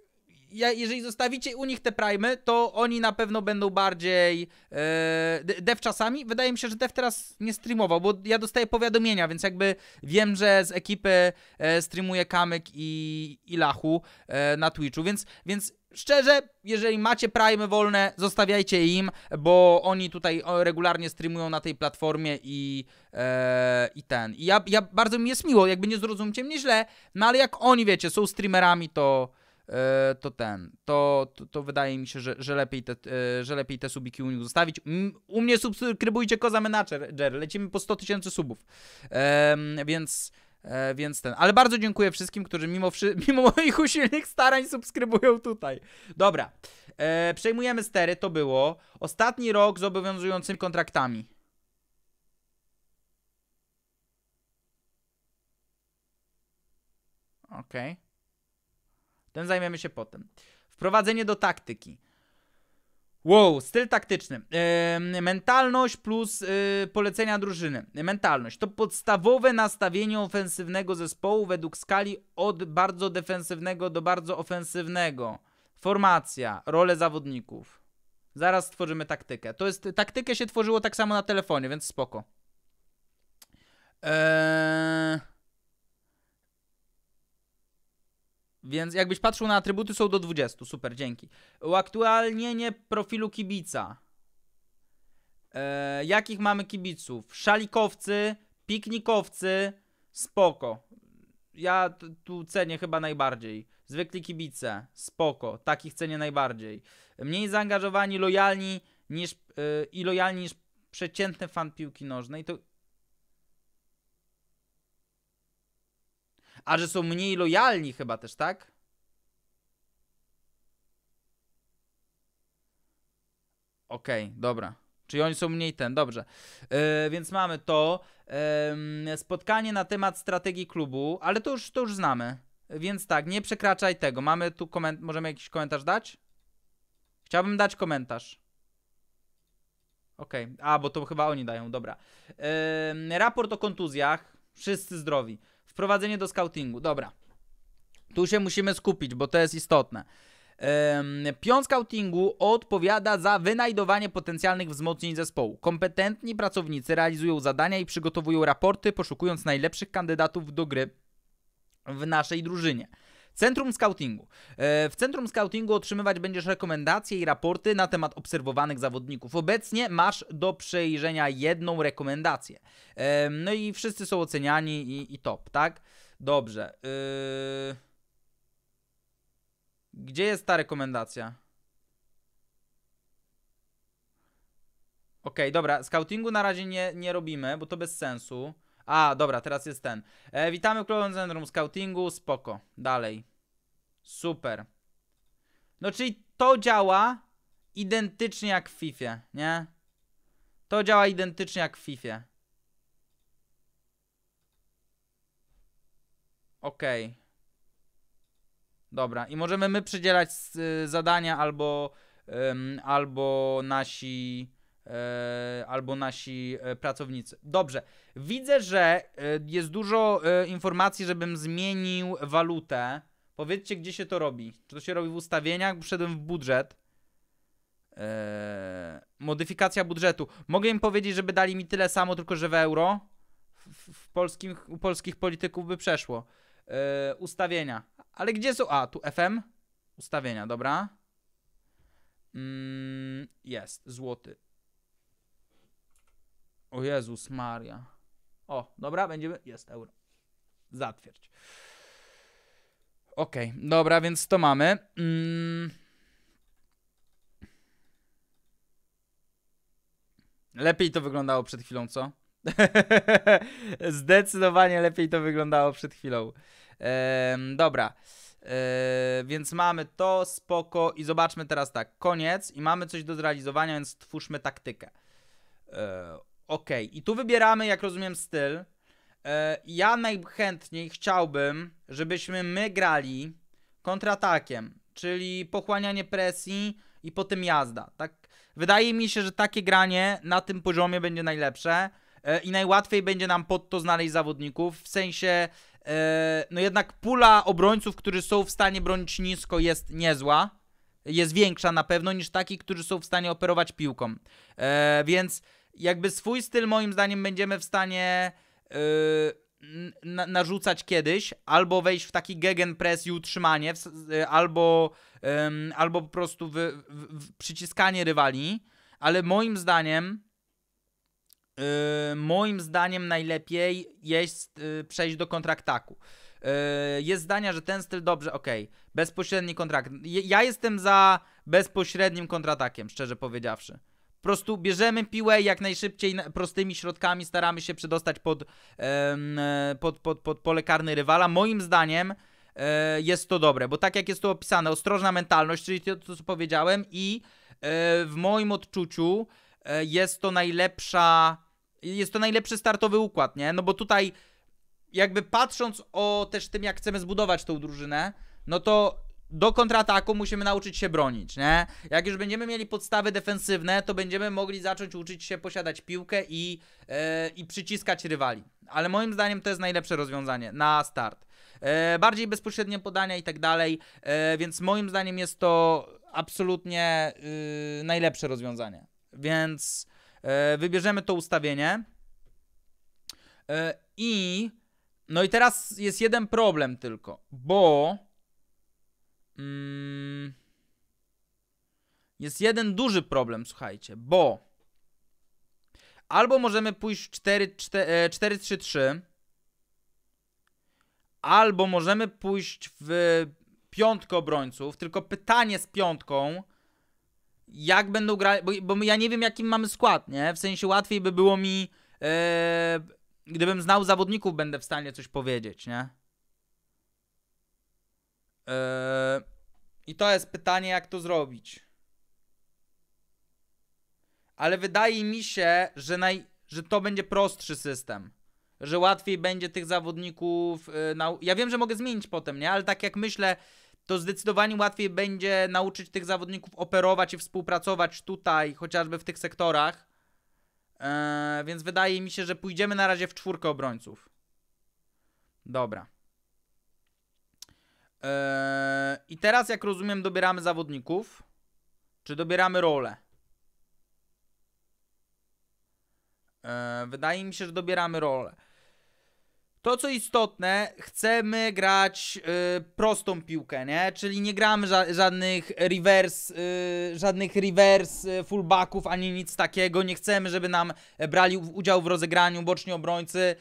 ja, jeżeli zostawicie u nich te prime, to oni na pewno będą bardziej. Yy, dev czasami. Wydaje mi się, że dev teraz nie streamował, bo ja dostaję powiadomienia, więc jakby wiem, że z ekipy e, streamuje Kamyk i, i Lachu e, na Twitchu, więc, więc szczerze, jeżeli macie prime wolne, zostawiajcie im, bo oni tutaj regularnie streamują na tej platformie i, e, i ten. I ja, ja bardzo mi jest miło, jakby nie zrozumcie mnie źle, no ale jak oni wiecie, są streamerami, to E, to ten, to, to, to, wydaje mi się, że, że, lepiej te, e, że lepiej te subiki u nich zostawić. U mnie subskrybujcie Koza Menadżer, lecimy po 100 tysięcy subów, więc... E, więc ten, ale bardzo dziękuję wszystkim, którzy mimo, mimo moich usilnych starań subskrybują tutaj. Dobra, przejmujemy stery, to było. Ostatni rok z obowiązującymi kontraktami. Okej. Okay. Tym zajmiemy się potem. Wprowadzenie do taktyki. Wow, styl taktyczny. mentalność plus y, polecenia drużyny. Mentalność to podstawowe nastawienie ofensywnego zespołu według skali od bardzo defensywnego do bardzo ofensywnego. Formacja, role zawodników. Zaraz stworzymy taktykę. To jest taktykę się tworzyło tak samo na telefonie, więc spoko. Eee Więc jakbyś patrzył na atrybuty, są do 20. Super, dzięki. Uaktualnienie profilu kibica. E, jakich mamy kibiców? Szalikowcy, piknikowcy, spoko. Ja tu cenię chyba najbardziej. Zwykli kibice, spoko. Takich cenię najbardziej. Mniej zaangażowani, lojalni niż, yy, i lojalni niż przeciętny fan piłki nożnej. To A że są mniej lojalni chyba też, tak? Okej, okay, dobra. Czyli oni są mniej ten, dobrze. Yy, więc mamy to. Yy, spotkanie na temat strategii klubu, ale to już, to już znamy. Więc tak, nie przekraczaj tego. Mamy tu komentarz, Możemy jakiś komentarz dać? Chciałbym dać komentarz. Okej. Okay. A, bo to chyba oni dają, dobra. Yy, raport o kontuzjach. Wszyscy zdrowi. Wprowadzenie do scoutingu, dobra. Tu się musimy skupić, bo to jest istotne. Pion scoutingu odpowiada za wynajdowanie potencjalnych wzmocnień zespołu. Kompetentni pracownicy realizują zadania i przygotowują raporty, poszukując najlepszych kandydatów do gry w naszej drużynie. Centrum Scoutingu. E, w Centrum Scoutingu otrzymywać będziesz rekomendacje i raporty na temat obserwowanych zawodników. Obecnie masz do przejrzenia jedną rekomendację. E, no i wszyscy są oceniani i, i top, tak? Dobrze. E, gdzie jest ta rekomendacja? Okej, okay, dobra, scoutingu na razie nie, nie robimy, bo to bez sensu. A, dobra, teraz jest ten. E, witamy w klubowym Centrum Scoutingu, spoko. Dalej. Super. No czyli to działa identycznie jak w FIFA, nie? To działa identycznie jak w FIFA. Okej. Okay. Dobra, i możemy my przydzielać y, zadania albo, albo nasi, y, albo nasi y, pracownicy. Dobrze, Widzę, że e, jest dużo e, informacji, żebym zmienił walutę. Powiedzcie, gdzie się to robi. Czy to się robi w ustawieniach? Wszedłem w budżet. Eee, modyfikacja budżetu. Mogę im powiedzieć, żeby dali mi tyle samo, tylko że w euro. W, w polskim, u polskich polityków by przeszło. Eee, ustawienia. Ale gdzie są? A, tu FM. Ustawienia, dobra. Mm, jest, złoty. O Jezus Maria. O, dobra, będziemy. Jest euro. Zatwierdź. Ok, dobra, więc to mamy. Mm. Lepiej to wyglądało przed chwilą, co? Zdecydowanie lepiej to wyglądało przed chwilą. Ehm, dobra. więc mamy to, spoko i zobaczmy teraz tak, koniec i mamy coś do zrealizowania, więc twórzmy taktykę. E, Ok, i tu wybieramy, jak rozumiem, styl. E, ja najchętniej chciałbym, żebyśmy my grali kontratakiem, czyli pochłanianie presji i potem jazda. Tak, wydaje mi się, że takie granie na tym poziomie będzie najlepsze e, i najłatwiej będzie nam pod to znaleźć zawodników, w sensie e, no jednak pula obrońców, którzy są w stanie bronić nisko jest niezła, jest większa na pewno niż takich, którzy są w stanie operować piłką. Więc jakby swój styl moim zdaniem będziemy w stanie yy, na, narzucać kiedyś, albo wejść w taki gegenpress i utrzymanie, w, y, albo, albo po prostu w, w przyciskanie rywali, ale moim zdaniem yy, moim zdaniem najlepiej jest yy, przejść do kontraktaku. Y, jest zdania, że ten styl dobrze, okej, okay. bezpośredni kontrakt. Ja jestem za bezpośrednim kontratakiem, szczerze powiedziawszy. Po prostu bierzemy piłę jak najszybciej, prostymi środkami staramy się przedostać pod, e, pod, pod, pod pole karny rywala. Moim zdaniem e, jest to dobre, bo tak jak jest tu opisane, ostrożna mentalność, czyli to, co powiedziałem, i e, w moim odczuciu jest to najlepsza, jest to najlepszy startowy układ, nie? No bo tutaj jakby patrząc o też tym, jak chcemy zbudować tą drużynę, no to do kontrataku musimy nauczyć się bronić, nie? Jak już będziemy mieli podstawy defensywne, to będziemy mogli zacząć uczyć się posiadać piłkę i, e, i przyciskać rywali. Ale moim zdaniem to jest najlepsze rozwiązanie na start. E, bardziej bezpośrednie podania i tak dalej, e, więc moim zdaniem jest to absolutnie y, najlepsze rozwiązanie. Więc wybierzemy to ustawienie. I no i teraz jest jeden problem tylko, bo Mm. jest jeden duży problem, słuchajcie, bo albo możemy pójść 4-3-3, e, albo możemy pójść w piątkę obrońców, tylko pytanie z piątką, jak będą grać, bo, bo ja nie wiem jakim mamy skład, nie? W sensie łatwiej by było mi, e, gdybym znał zawodników, będę w stanie coś powiedzieć, nie? Yy, I to jest pytanie, jak to zrobić. Ale wydaje mi się, że, naj, że to będzie prostszy system. Że łatwiej będzie tych zawodników. Yy, nau- ja wiem, że mogę zmienić potem, nie? Ale tak jak myślę, to zdecydowanie łatwiej będzie nauczyć tych zawodników operować i współpracować tutaj, chociażby w tych sektorach. Eee, więc wydaje mi się, że pójdziemy na razie w czwórkę obrońców. Dobra. Eee, I teraz, jak rozumiem, dobieramy zawodników. Czy dobieramy role? Eee, wydaje mi się, że dobieramy role. To, co istotne, chcemy grać y, prostą piłkę, nie? Czyli nie gramy ża żadnych reverse, y, żadnych reverse y, fullbacków ani nic takiego. Nie chcemy, żeby nam brali udział w rozegraniu boczni obrońcy.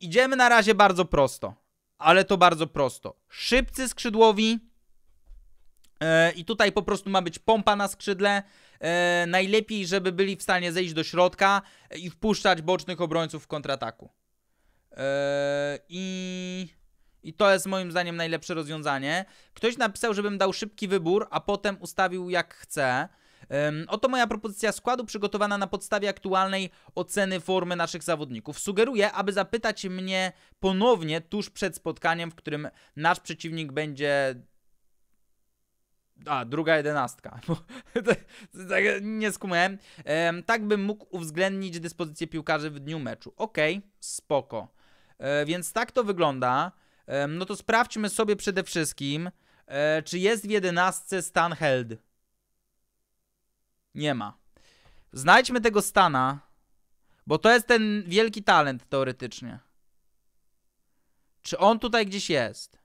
Idziemy na razie bardzo prosto ale to bardzo prosto. Szybcy skrzydłowi e, i tutaj po prostu ma być pompa na skrzydle. E, najlepiej, żeby byli w stanie zejść do środka i wpuszczać bocznych obrońców w kontrataku. E, I... I to jest moim zdaniem najlepsze rozwiązanie. Ktoś napisał, żebym dał szybki wybór, a potem ustawił jak chce. Oto moja propozycja składu przygotowana na podstawie aktualnej oceny formy naszych zawodników. Sugeruję, aby zapytać mnie ponownie tuż przed spotkaniem, w którym nasz przeciwnik będzie a, druga jedenastka. Tak nie skumałem. tak bym mógł uwzględnić dyspozycję piłkarzy w dniu meczu. Ok, spoko. E, więc tak to wygląda. no to sprawdźmy sobie przede wszystkim, e, czy jest w jedenastce Stan Held. Nie ma. Znajdźmy tego Stana, bo to jest ten wielki talent teoretycznie. Czy on tutaj gdzieś jest?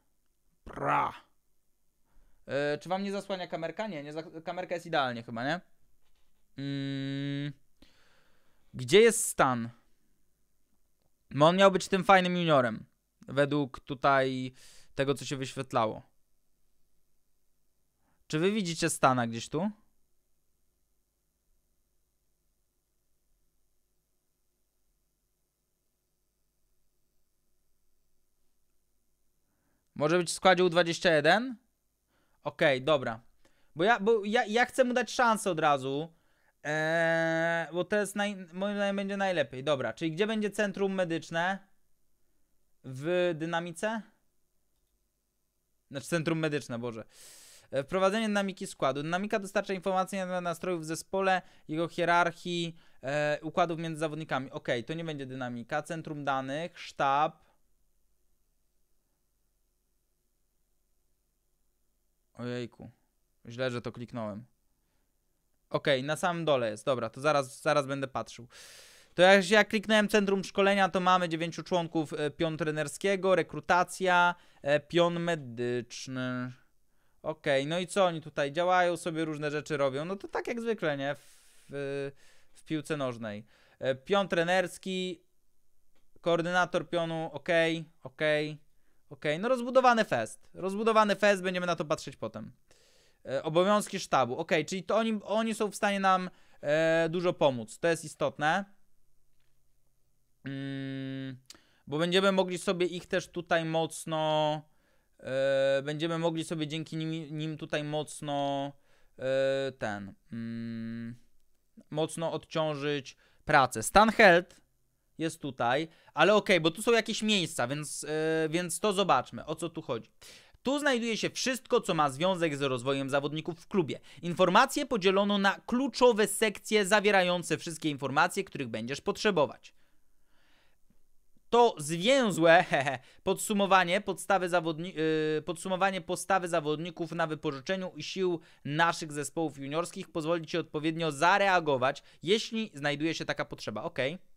Pra. Yy, czy wam nie zasłania kamerka? Nie, nie kamerka jest idealnie chyba, nie? Mm. Gdzie jest Stan? Bo on miał być tym fajnym juniorem. Według tutaj tego, co się wyświetlało. Czy wy widzicie Stana gdzieś tu? Może być w składzie U21? Okej, okay, dobra. Bo, ja, bo ja, ja chcę mu dać szansę od razu. Eee, bo to jest naj, moim zdaniem będzie najlepiej. Dobra, czyli gdzie będzie centrum medyczne? W dynamice? Znaczy centrum medyczne, Boże. E, wprowadzenie dynamiki składu. Dynamika dostarcza informacji na temat nastrojów w zespole, jego hierarchii, e, układów między zawodnikami. Ok, to nie będzie dynamika. Centrum danych, sztab, Ojejku. Źle, że to kliknąłem. Okej, okay, na samym dole jest. Dobra, to zaraz, zaraz będę patrzył. To jak, jak kliknąłem centrum szkolenia, to mamy dziewięciu członków e, pion trenerskiego, rekrutacja, e, pion medyczny. Okej, okay, no i co oni tutaj działają, sobie różne rzeczy robią? No to tak jak zwykle, nie? W, w piłce nożnej. E, pion trenerski, koordynator pionu, ok, ok. Okej, okay, no rozbudowany fest. Rozbudowany fest, będziemy na to patrzeć potem. E, obowiązki sztabu. Okej, okay, czyli to oni, oni są w stanie nam e, dużo pomóc. To jest istotne. Mm, bo będziemy mogli sobie ich też tutaj mocno... E, będziemy mogli sobie dzięki nim, nim tutaj mocno e, ten... Mm, mocno odciążyć pracę. Stan health jest tutaj, ale okej, okay, bo tu są jakieś miejsca, więc, yy, więc to zobaczmy, o co tu chodzi. Tu znajduje się wszystko, co ma związek z rozwojem zawodników w klubie. Informacje podzielono na kluczowe sekcje zawierające wszystkie informacje, których będziesz potrzebować. To zwięzłe hehe, podsumowanie, podstawy zawodni- yy, podsumowanie postawy zawodników na wypożyczeniu i sił naszych zespołów juniorskich pozwoli Ci odpowiednio zareagować, jeśli znajduje się taka potrzeba. Okej. Okay.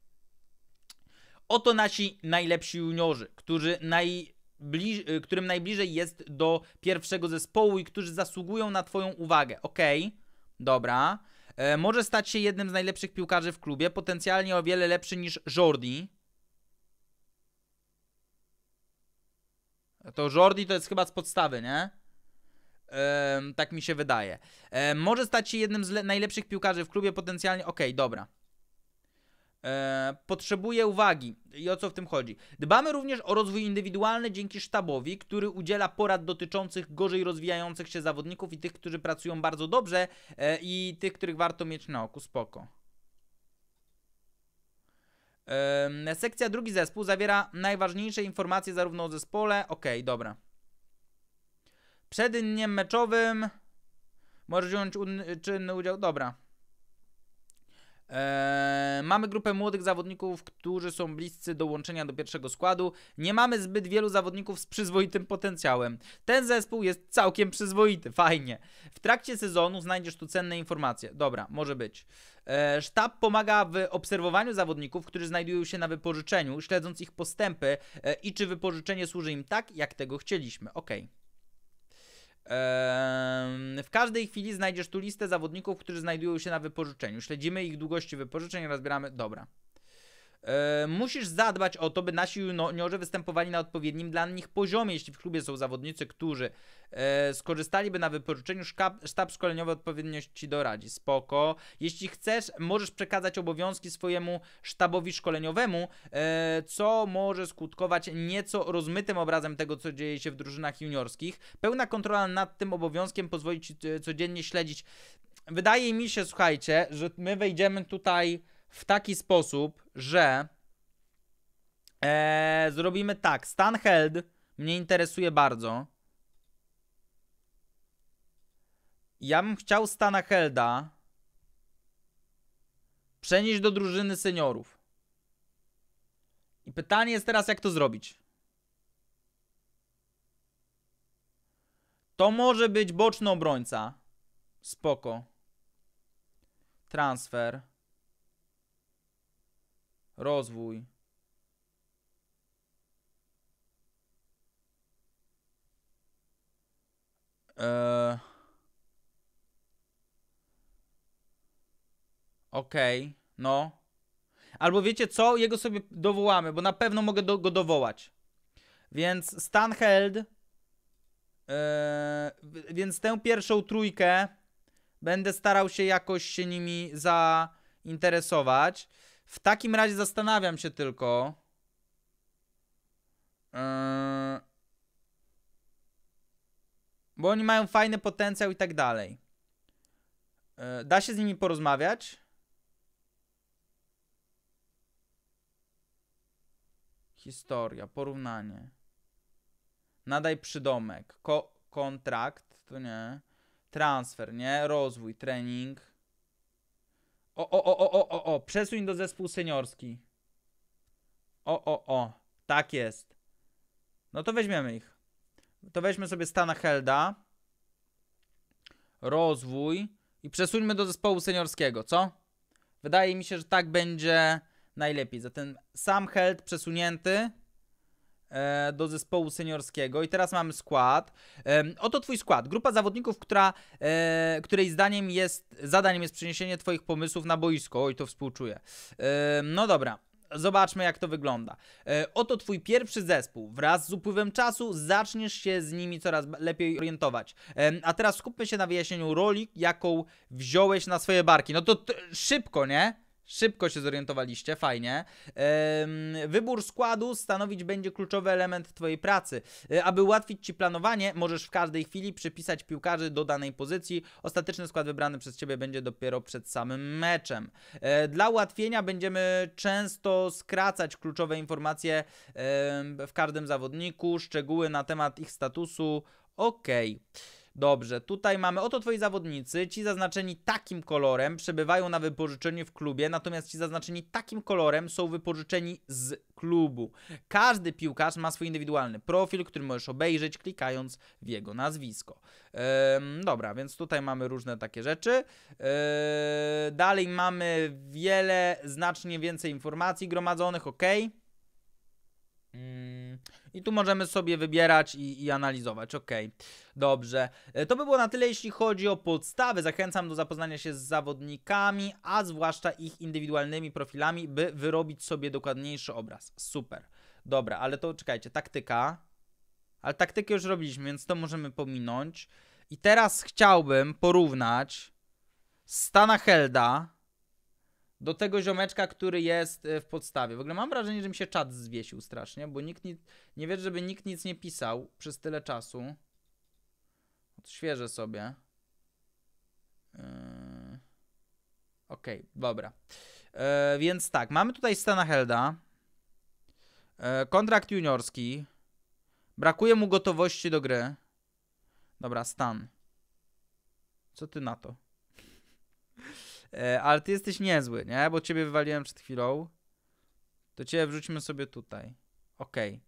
Oto nasi najlepsi juniorzy, którzy naj Bliż, którym najbliżej jest do pierwszego zespołu i którzy zasługują na Twoją uwagę. Okej, okay, dobra. E, może stać się jednym z najlepszych piłkarzy w klubie, potencjalnie o wiele lepszy niż Jordi. To Jordi to jest chyba z podstawy, nie? E, tak mi się wydaje. E, może stać się jednym z najlepszych piłkarzy w klubie, potencjalnie. Okej, okay, dobra e, potrzebuje uwagi. I o co w tym chodzi? Dbamy również o rozwój indywidualny dzięki sztabowi, który udziela porad dotyczących gorzej rozwijających się zawodników i tych, którzy pracują bardzo dobrze e, i tych, których warto mieć na oku. Spoko. E, sekcja drugi zespół zawiera najważniejsze informacje zarówno o zespole. okej, dobra. Przed dniem meczowym możesz wziąć czynny udział. Dobra. Eee, mamy grupę młodych zawodników, którzy są bliscy dołączenia do pierwszego składu. Nie mamy zbyt wielu zawodników z przyzwoitym potencjałem. Ten zespół jest całkiem przyzwoity, fajnie. W trakcie sezonu znajdziesz tu cenne informacje. Dobra, może być. Eee, sztab pomaga w obserwowaniu zawodników, którzy znajdują się na wypożyczeniu, śledząc ich postępy e, i czy wypożyczenie służy im tak, jak tego chcieliśmy. Okej. Okay. W każdej chwili znajdziesz tu listę zawodników, którzy znajdują się na wypożyczeniu. Śledzimy ich długości wypożyczeń, rozbieramy. Dobra. E, musisz zadbać o to, by nasi juniorzy no, występowali na odpowiednim dla nich poziomie. Jeśli w klubie są zawodnicy, którzy e, skorzystaliby na wypożyczeniu, szkab, sztab szkoleniowy odpowiednio ci doradzi. Spoko. Jeśli chcesz, możesz przekazać obowiązki swojemu sztabowi szkoleniowemu, e, co może skutkować nieco rozmytym obrazem tego, co dzieje się w drużynach juniorskich. Pełna kontrola nad tym obowiązkiem pozwoli ci e, codziennie śledzić. Wydaje mi się, słuchajcie, że my wejdziemy tutaj w taki sposób, że e, zrobimy tak. Stan held mnie interesuje bardzo. Ja bym chciał Stana Helda przenieść do drużyny seniorów. I pytanie jest teraz, jak to zrobić. To może być boczny obrońca. Spoko. Transfer rozwój. Eee. Okej, okay, no. Albo wiecie co? Jego sobie dowołamy, bo na pewno mogę do, go dowołać. Więc stan held. E, więc tę pierwszą trójkę będę starał się jakoś się nimi zainteresować. W takim razie zastanawiam się tylko. Yy, bo oni mają fajny potencjał i tak dalej. Yy, da się z nimi porozmawiać? Historia, porównanie. Nadaj przydomek. Ko kontrakt, to nie. Transfer, nie? Rozwój, trening. O, o, o, o, o, o, Przesuń do zespół seniorski. O, o, o. Tak jest. No to weźmiemy ich. To weźmy sobie Stana Helda. Rozwój. I przesuńmy do zespołu seniorskiego, co? Wydaje mi się, że tak będzie najlepiej. Zatem sam Held przesunięty. E, do zespołu seniorskiego i teraz mamy skład. Oto twój skład. Grupa zawodników, która, e, której zdaniem jest, zadaniem jest przeniesienie twoich pomysłów na boisko. Oj, to współczuję. No dobra. Zobaczmy, jak to wygląda. E, oto twój pierwszy zespół. Wraz z upływem czasu zaczniesz się z nimi coraz lepiej orientować. A teraz skupmy się na wyjaśnieniu roli, jaką wziąłeś na swoje barki. No to szybko, nie? Szybko się zorientowaliście, fajnie. Wybór składu stanowić będzie kluczowy element Twojej pracy. E, aby ułatwić Ci planowanie, możesz w każdej chwili przypisać piłkarzy do danej pozycji. Ostateczny skład wybrany przez Ciebie będzie dopiero przed samym meczem. E, dla ułatwienia będziemy często skracać kluczowe informacje w każdym zawodniku, szczegóły na temat ich statusu. Okej. Okay. Dobrze, tutaj mamy, oto twoi zawodnicy, ci zaznaczeni takim kolorem przebywają na wypożyczeniu w klubie, natomiast ci zaznaczeni takim kolorem są wypożyczeni z klubu. Każdy piłkarz ma swój indywidualny profil, który możesz obejrzeć klikając w jego nazwisko. Ehm, dobra, więc tutaj mamy różne takie rzeczy. Ehm, dalej mamy wiele, znacznie więcej informacji gromadzonych, ok? Ehm, mm, I tu możemy sobie wybierać i, i analizować, ok. Dobrze, e, to by było na tyle jeśli chodzi o podstawy. Zachęcam do zapoznania się z zawodnikami, a zwłaszcza ich indywidualnymi profilami, by wyrobić sobie dokładniejszy obraz. Super. Dobra, ale to czekajcie, taktyka. Ale taktykę już robiliśmy, więc to możemy pominąć. I teraz chciałbym porównać Stana Helda do tego ziomeczka, który jest e, w podstawie. W ogóle mam wrażenie, że mi się czat zwiesił strasznie, bo nikt nie, nie wie, żeby nikt nic nie pisał przez tyle czasu. Odświeżę sobie. Yy... Okej, okay, dobra. Yy, więc tak, mamy tutaj Stana Helda. Yy, kontrakt juniorski. Brakuje mu gotowości do gry. Dobra, Stan. Co ty na to? Yy, ale ty jesteś niezły, nie? Bo ciebie wywaliłem przed chwilą. To ciebie wrzućmy sobie tutaj. Okej. Okay.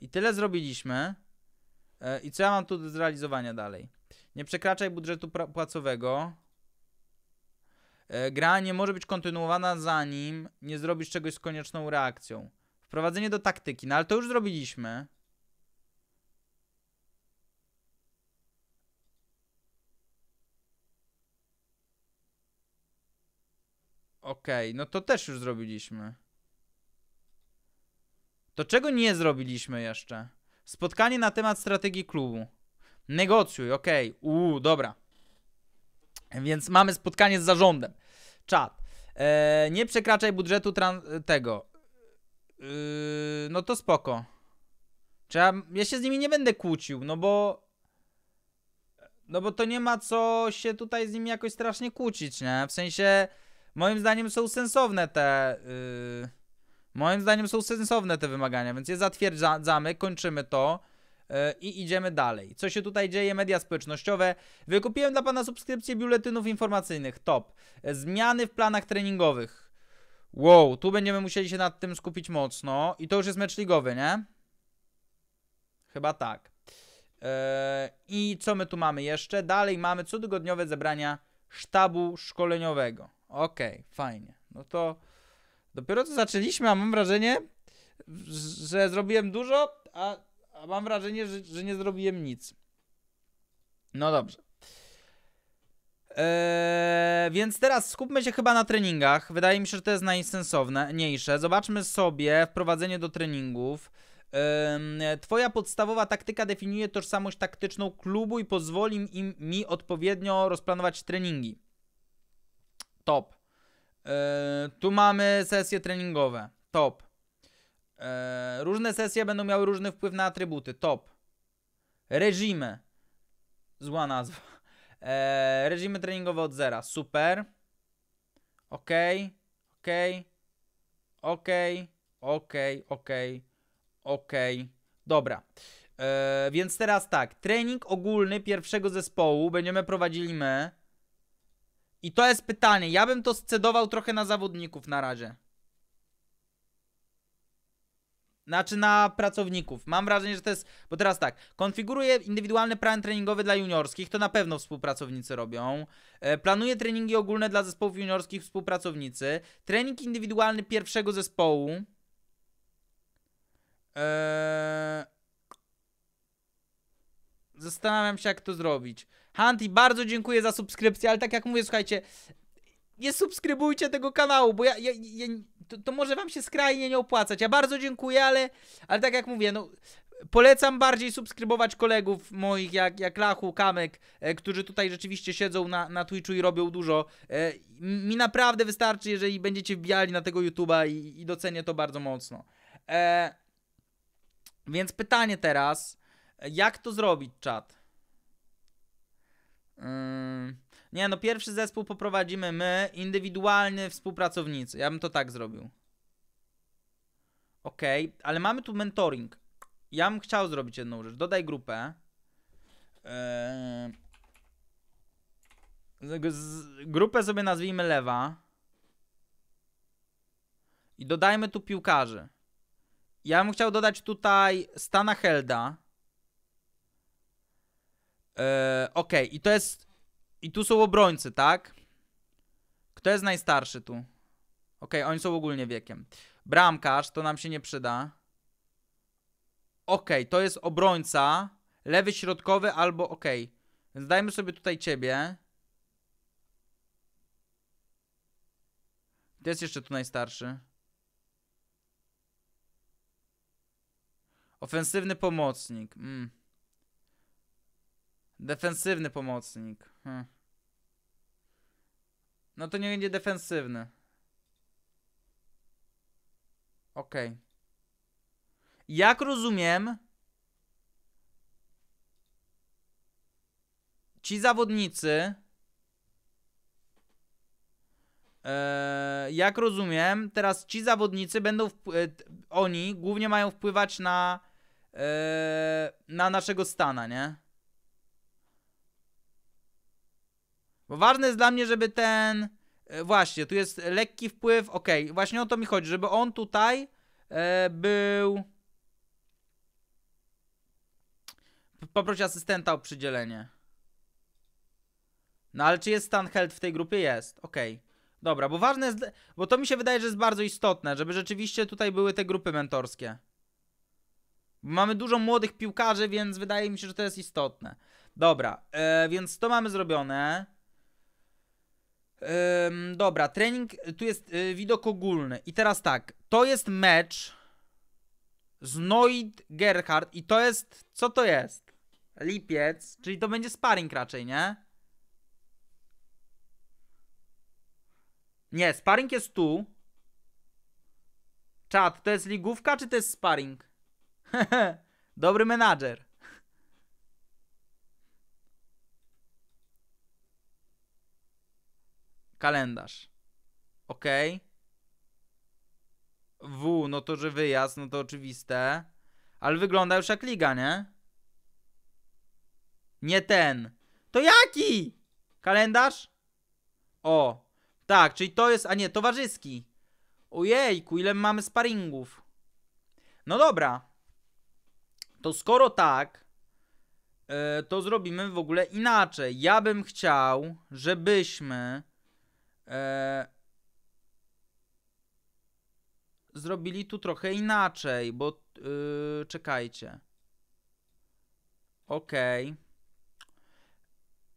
I tyle zrobiliśmy. E, I co ja mam tu do zrealizowania dalej? Nie przekraczaj budżetu płacowego. E, gra nie może być kontynuowana zanim nie zrobisz czegoś z konieczną reakcją. Wprowadzenie do taktyki, no ale to już zrobiliśmy. Okej, okay, no to też już zrobiliśmy. To czego nie zrobiliśmy jeszcze? Spotkanie na temat strategii klubu. Negocjuj, okej. Okay. Uuu, dobra. Więc mamy spotkanie z zarządem. Czat. E, nie przekraczaj budżetu tego. E, no to spoko. ja, ja się z nimi nie będę kłócił, no bo... No bo to nie ma co się tutaj z nimi jakoś strasznie kłócić, nie? W sensie, moim zdaniem są sensowne te... Yy Moim zdaniem są sensowne te wymagania, więc je zatwierdzamy, kończymy to e, i idziemy dalej. Co się tutaj dzieje? Media społecznościowe. Wykupiłem dla Pana subskrypcję biuletynów informacyjnych. Top. Zmiany w planach treningowych. Wow, tu będziemy musieli się nad tym skupić mocno. I to już jest mecz ligowy, nie? Chyba tak. E, I co my tu mamy jeszcze? Dalej mamy cotygodniowe zebrania sztabu szkoleniowego. Okej, okay, fajnie. No to Dopiero co zaczęliśmy, a mam wrażenie, że zrobiłem dużo, a, a mam wrażenie, że, że, nie zrobiłem nic. No dobrze. Eee, więc teraz skupmy się chyba na treningach. Wydaje mi się, że to jest najsensowniejsze. Zobaczmy sobie wprowadzenie do treningów. Ehm, twoja podstawowa taktyka definiuje tożsamość taktyczną klubu i pozwoli im, mi odpowiednio rozplanować treningi. Top. E, tu mamy sesje treningowe. Top. E, różne sesje będą miały różny wpływ na atrybuty. Top. Reżimy. Zła nazwa. E, reżimy treningowe od zera. Super. Ok. Ok. Ok. Ok. Ok. Ok. Dobra. więc teraz tak. Trening ogólny pierwszego zespołu będziemy prowadzili my. I to jest pytanie. Ja bym to scedował trochę na zawodników na razie. Znaczy na pracowników. Mam wrażenie, że to jest. Bo teraz tak, konfiguruję indywidualny plan treningowy dla juniorskich, to na pewno współpracownicy robią. E, planuję treningi ogólne dla zespołów juniorskich współpracownicy. Trening indywidualny pierwszego zespołu. E, zastanawiam się, jak to zrobić. Hanti, bardzo dziękuję za subskrypcję, ale tak jak mówię, słuchajcie, nie subskrybujcie tego kanału, bo ja, ja, ja to, to, może wam się skrajnie nie opłacać. Ja bardzo dziękuję, ale, ale tak jak mówię, no polecam bardziej subskrybować kolegów moich, jak, jak Lachu, Kamek, e, którzy tutaj rzeczywiście siedzą na, na Twitchu i robią dużo. E, mi naprawdę wystarczy, jeżeli będziecie wbijali na tego YouTube'a i, i docenię to bardzo mocno. E, więc pytanie teraz, jak to zrobić, czat? Nie, no pierwszy zespół poprowadzimy my, indywidualny współpracownicy. Ja bym to tak zrobił. Okej, okay, ale mamy tu mentoring. Ja bym chciał zrobić jedną rzecz. Dodaj grupę. Eee, grupę sobie nazwijmy lewa. I dodajmy tu piłkarzy. Ja bym chciał dodać tutaj Stana Helda. OK, eee, Okej, okay. i to jest i tu są obrońcy, tak? Kto jest najstarszy tu? Ok, oni są ogólnie wiekiem. Bramkarz, to nam się nie przyda. Ok, to jest obrońca. Lewy środkowy albo ok. Więc dajmy sobie tutaj ciebie. Kto jest jeszcze tu najstarszy? Ofensywny pomocnik. Mm. Defensywny pomocnik. Hmm. No to nie będzie defensywny. Okej. Okay. Jak rozumiem, ci zawodnicy, e, jak rozumiem, teraz ci zawodnicy będą, e, oni głównie mają wpływać na, e, na naszego stana, nie? Bo ważne jest dla mnie, żeby ten... E, właśnie, tu jest lekki wpływ, ok, właśnie o to mi chodzi, żeby on tutaj e, był... Poproś asystenta o przydzielenie. No ale czy jest stan health w tej grupie? Jest, ok. Dobra, bo ważne jest, bo to mi się wydaje, że jest bardzo istotne, żeby rzeczywiście tutaj były te grupy mentorskie. Mamy dużo młodych piłkarzy, więc wydaje mi się, że to jest istotne. Dobra, e, więc to mamy zrobione. Ym, dobra, trening, tu jest y, widok ogólny. I teraz tak, to jest mecz z Noid Gerhard i to jest, co to jest? Lipiec, czyli to będzie sparring raczej, nie? Nie, sparring jest tu. Czad, to jest ligówka czy to jest sparring? Dobry menadżer. kalendarz. Ok. W, no to że wyjazd, no to oczywiste. Ale wygląda już jak liga, nie? Nie ten. To jaki? Kalendarz? O. Tak, czyli to jest, a nie, towarzyski. Ojejku, ile mamy sparingów. No dobra. To skoro tak, e, to zrobimy w ogóle inaczej. Ja bym chciał, żebyśmy e, zrobili tu trochę inaczej, bo y, czekajcie. Ok.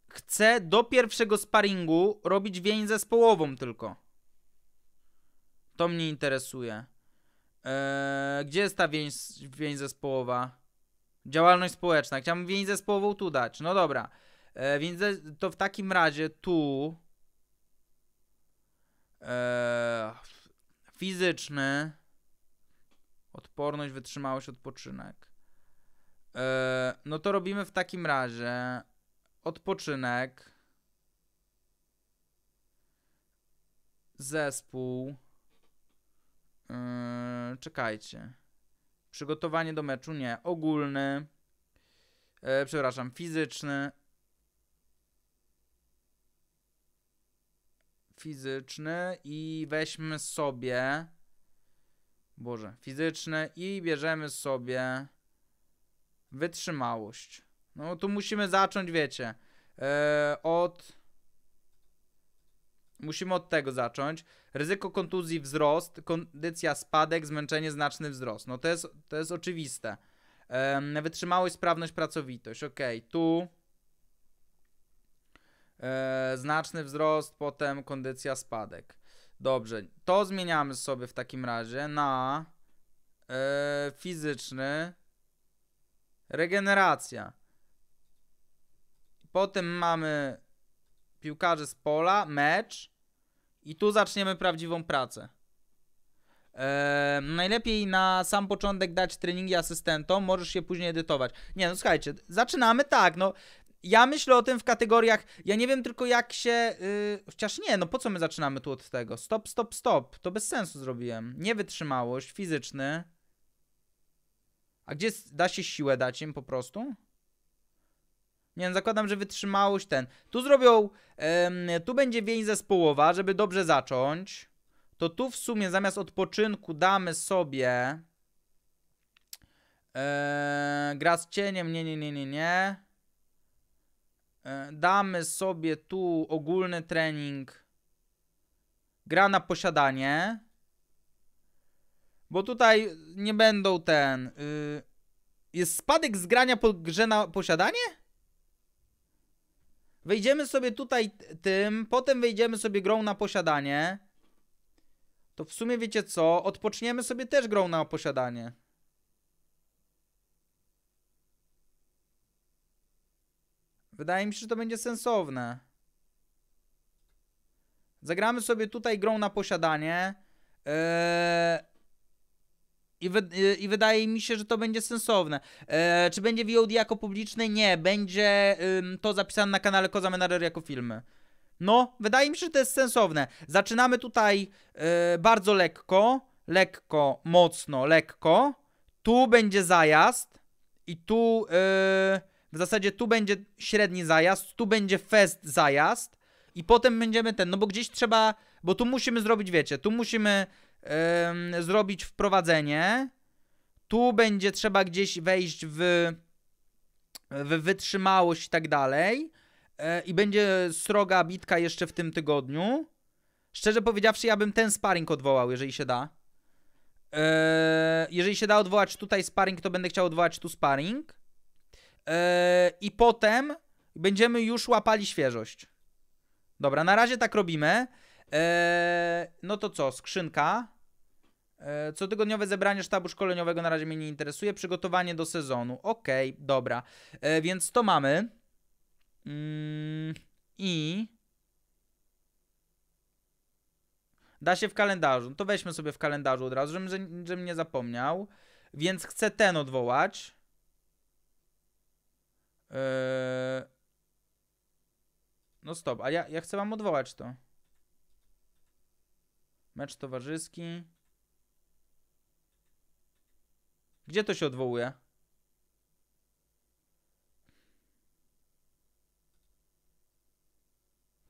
Chcę do pierwszego sparingu robić więź zespołową tylko. To mnie interesuje. Eee, gdzie jest ta więź, więź zespołowa? Działalność społeczna. Chciałbym więź zespołową tu dać. No dobra. Eee, więc to w takim razie tu E, fizyczny, odporność, wytrzymałość, odpoczynek. E, no to robimy w takim razie odpoczynek, zespół. E, czekajcie. Przygotowanie do meczu? Nie. Ogólny. przepraszam, fizyczny, fizyczny i weźmy sobie. Boże, fizyczny i bierzemy sobie wytrzymałość. No tu musimy zacząć, wiecie, yy, od. Musimy od tego zacząć. Ryzyko kontuzji wzrost, kondycja spadek, zmęczenie znaczny wzrost. No to jest, to jest oczywiste. Yy, wytrzymałość, sprawność, pracowitość. Ok, tu E, znaczny wzrost, potem kondycja, spadek. Dobrze, to zmieniamy sobie w takim razie na e, fizyczny regeneracja. Potem mamy piłkarzy z pola, mecz i tu zaczniemy prawdziwą pracę. E, najlepiej na sam początek dać treningi asystentom, możesz się później edytować. Nie, no słuchajcie, zaczynamy tak, no ja myślę o tym w kategoriach, ja nie wiem tylko jak się, yy, chociaż nie, no po co my zaczynamy tu od tego? Stop, stop, stop, to bez sensu zrobiłem. Niewytrzymałość, fizyczny. A gdzie da się siłę dać im po prostu? Nie wiem, zakładam, że wytrzymałość ten. Tu zrobią, yy, tu będzie więź zespołowa, żeby dobrze zacząć. To tu w sumie zamiast odpoczynku damy sobie... Eee, gra z cieniem, nie, nie, nie, nie, nie. E, damy sobie tu ogólny trening. Gra na posiadanie. Bo tutaj nie będą ten... Yy, jest spadek zgrania po grze na posiadanie? Wejdziemy sobie tutaj tym, potem wejdziemy sobie grą na posiadanie. To w sumie wiecie co? Odpoczniemy sobie też grą na posiadanie. Wydaje mi się, że to będzie sensowne. Zagramy sobie tutaj grą na posiadanie. E, i, wy, I wydaje mi się, że to będzie sensowne. E, czy będzie VOD jako publiczny? Nie. Będzie to zapisane na kanale Koza Menarer jako filmy. No, wydaje mi się, że to jest sensowne. Zaczynamy tutaj e, bardzo lekko, lekko, mocno, lekko. Tu będzie zajazd i tu... Yy, w zasadzie tu będzie średni zajazd, tu będzie fest zajazd i potem będziemy ten, no bo gdzieś trzeba, bo tu musimy zrobić, wiecie, tu musimy zrobić wprowadzenie, tu będzie trzeba gdzieś wejść w, w wytrzymałość i tak dalej yy, i będzie sroga bitka jeszcze w tym tygodniu. Szczerze powiedziawszy, ja bym ten sparring odwołał, jeżeli się da. Yy, jeżeli się da odwołać tutaj sparring, to będę chciał odwołać tu sparring. Yy, I potem będziemy już łapali świeżość. Dobra, na razie tak robimy. Yy, no to co, skrzynka. Yy, cotygodniowe zebranie sztabu szkoleniowego na razie mnie nie interesuje. Przygotowanie do sezonu. Okej, okay, dobra. Yy, więc to mamy. Mm, I. Da się w kalendarzu. To weźmy sobie w kalendarzu od razu, żebym, żebym nie zapomniał. Więc chcę ten odwołać. Eee, no stop, a ja, ja chcę wam odwołać to. Mecz towarzyski. Gdzie to się odwołuje?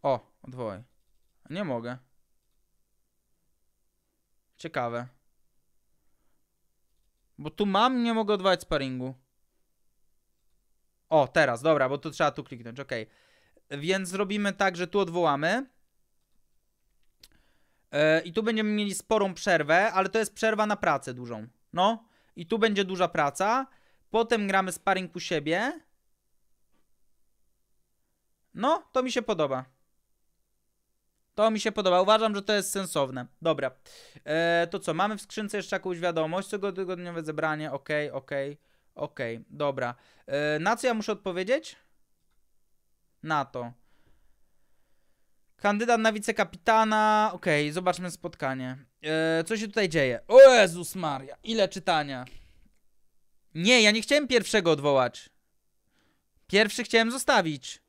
O, odwołaj. Nie mogę. Ciekawe. Bo tu mam, nie mogę odwołać sparingu. O, teraz, dobra, bo to trzeba tu kliknąć, ok. Więc zrobimy tak, że tu odwołamy. E, I tu będziemy mieli sporą przerwę, ale to jest przerwa na pracę dużą. No, i tu będzie duża praca. Potem gramy sparring u siebie. No, to mi się podoba. To mi się podoba. Uważam, że to jest sensowne. Dobra. E, to co, mamy w skrzynce jeszcze jakąś wiadomość? Cotygodniowe zebranie, ok, ok. Okej, okay, dobra. E, na co ja muszę odpowiedzieć? Na to. Kandydat na wicekapitana. Okej, okay, zobaczmy spotkanie. E, co się tutaj dzieje? O Jezus Maria, ile czytania. Nie, ja nie chciałem pierwszego odwołać. Pierwszy chciałem zostawić.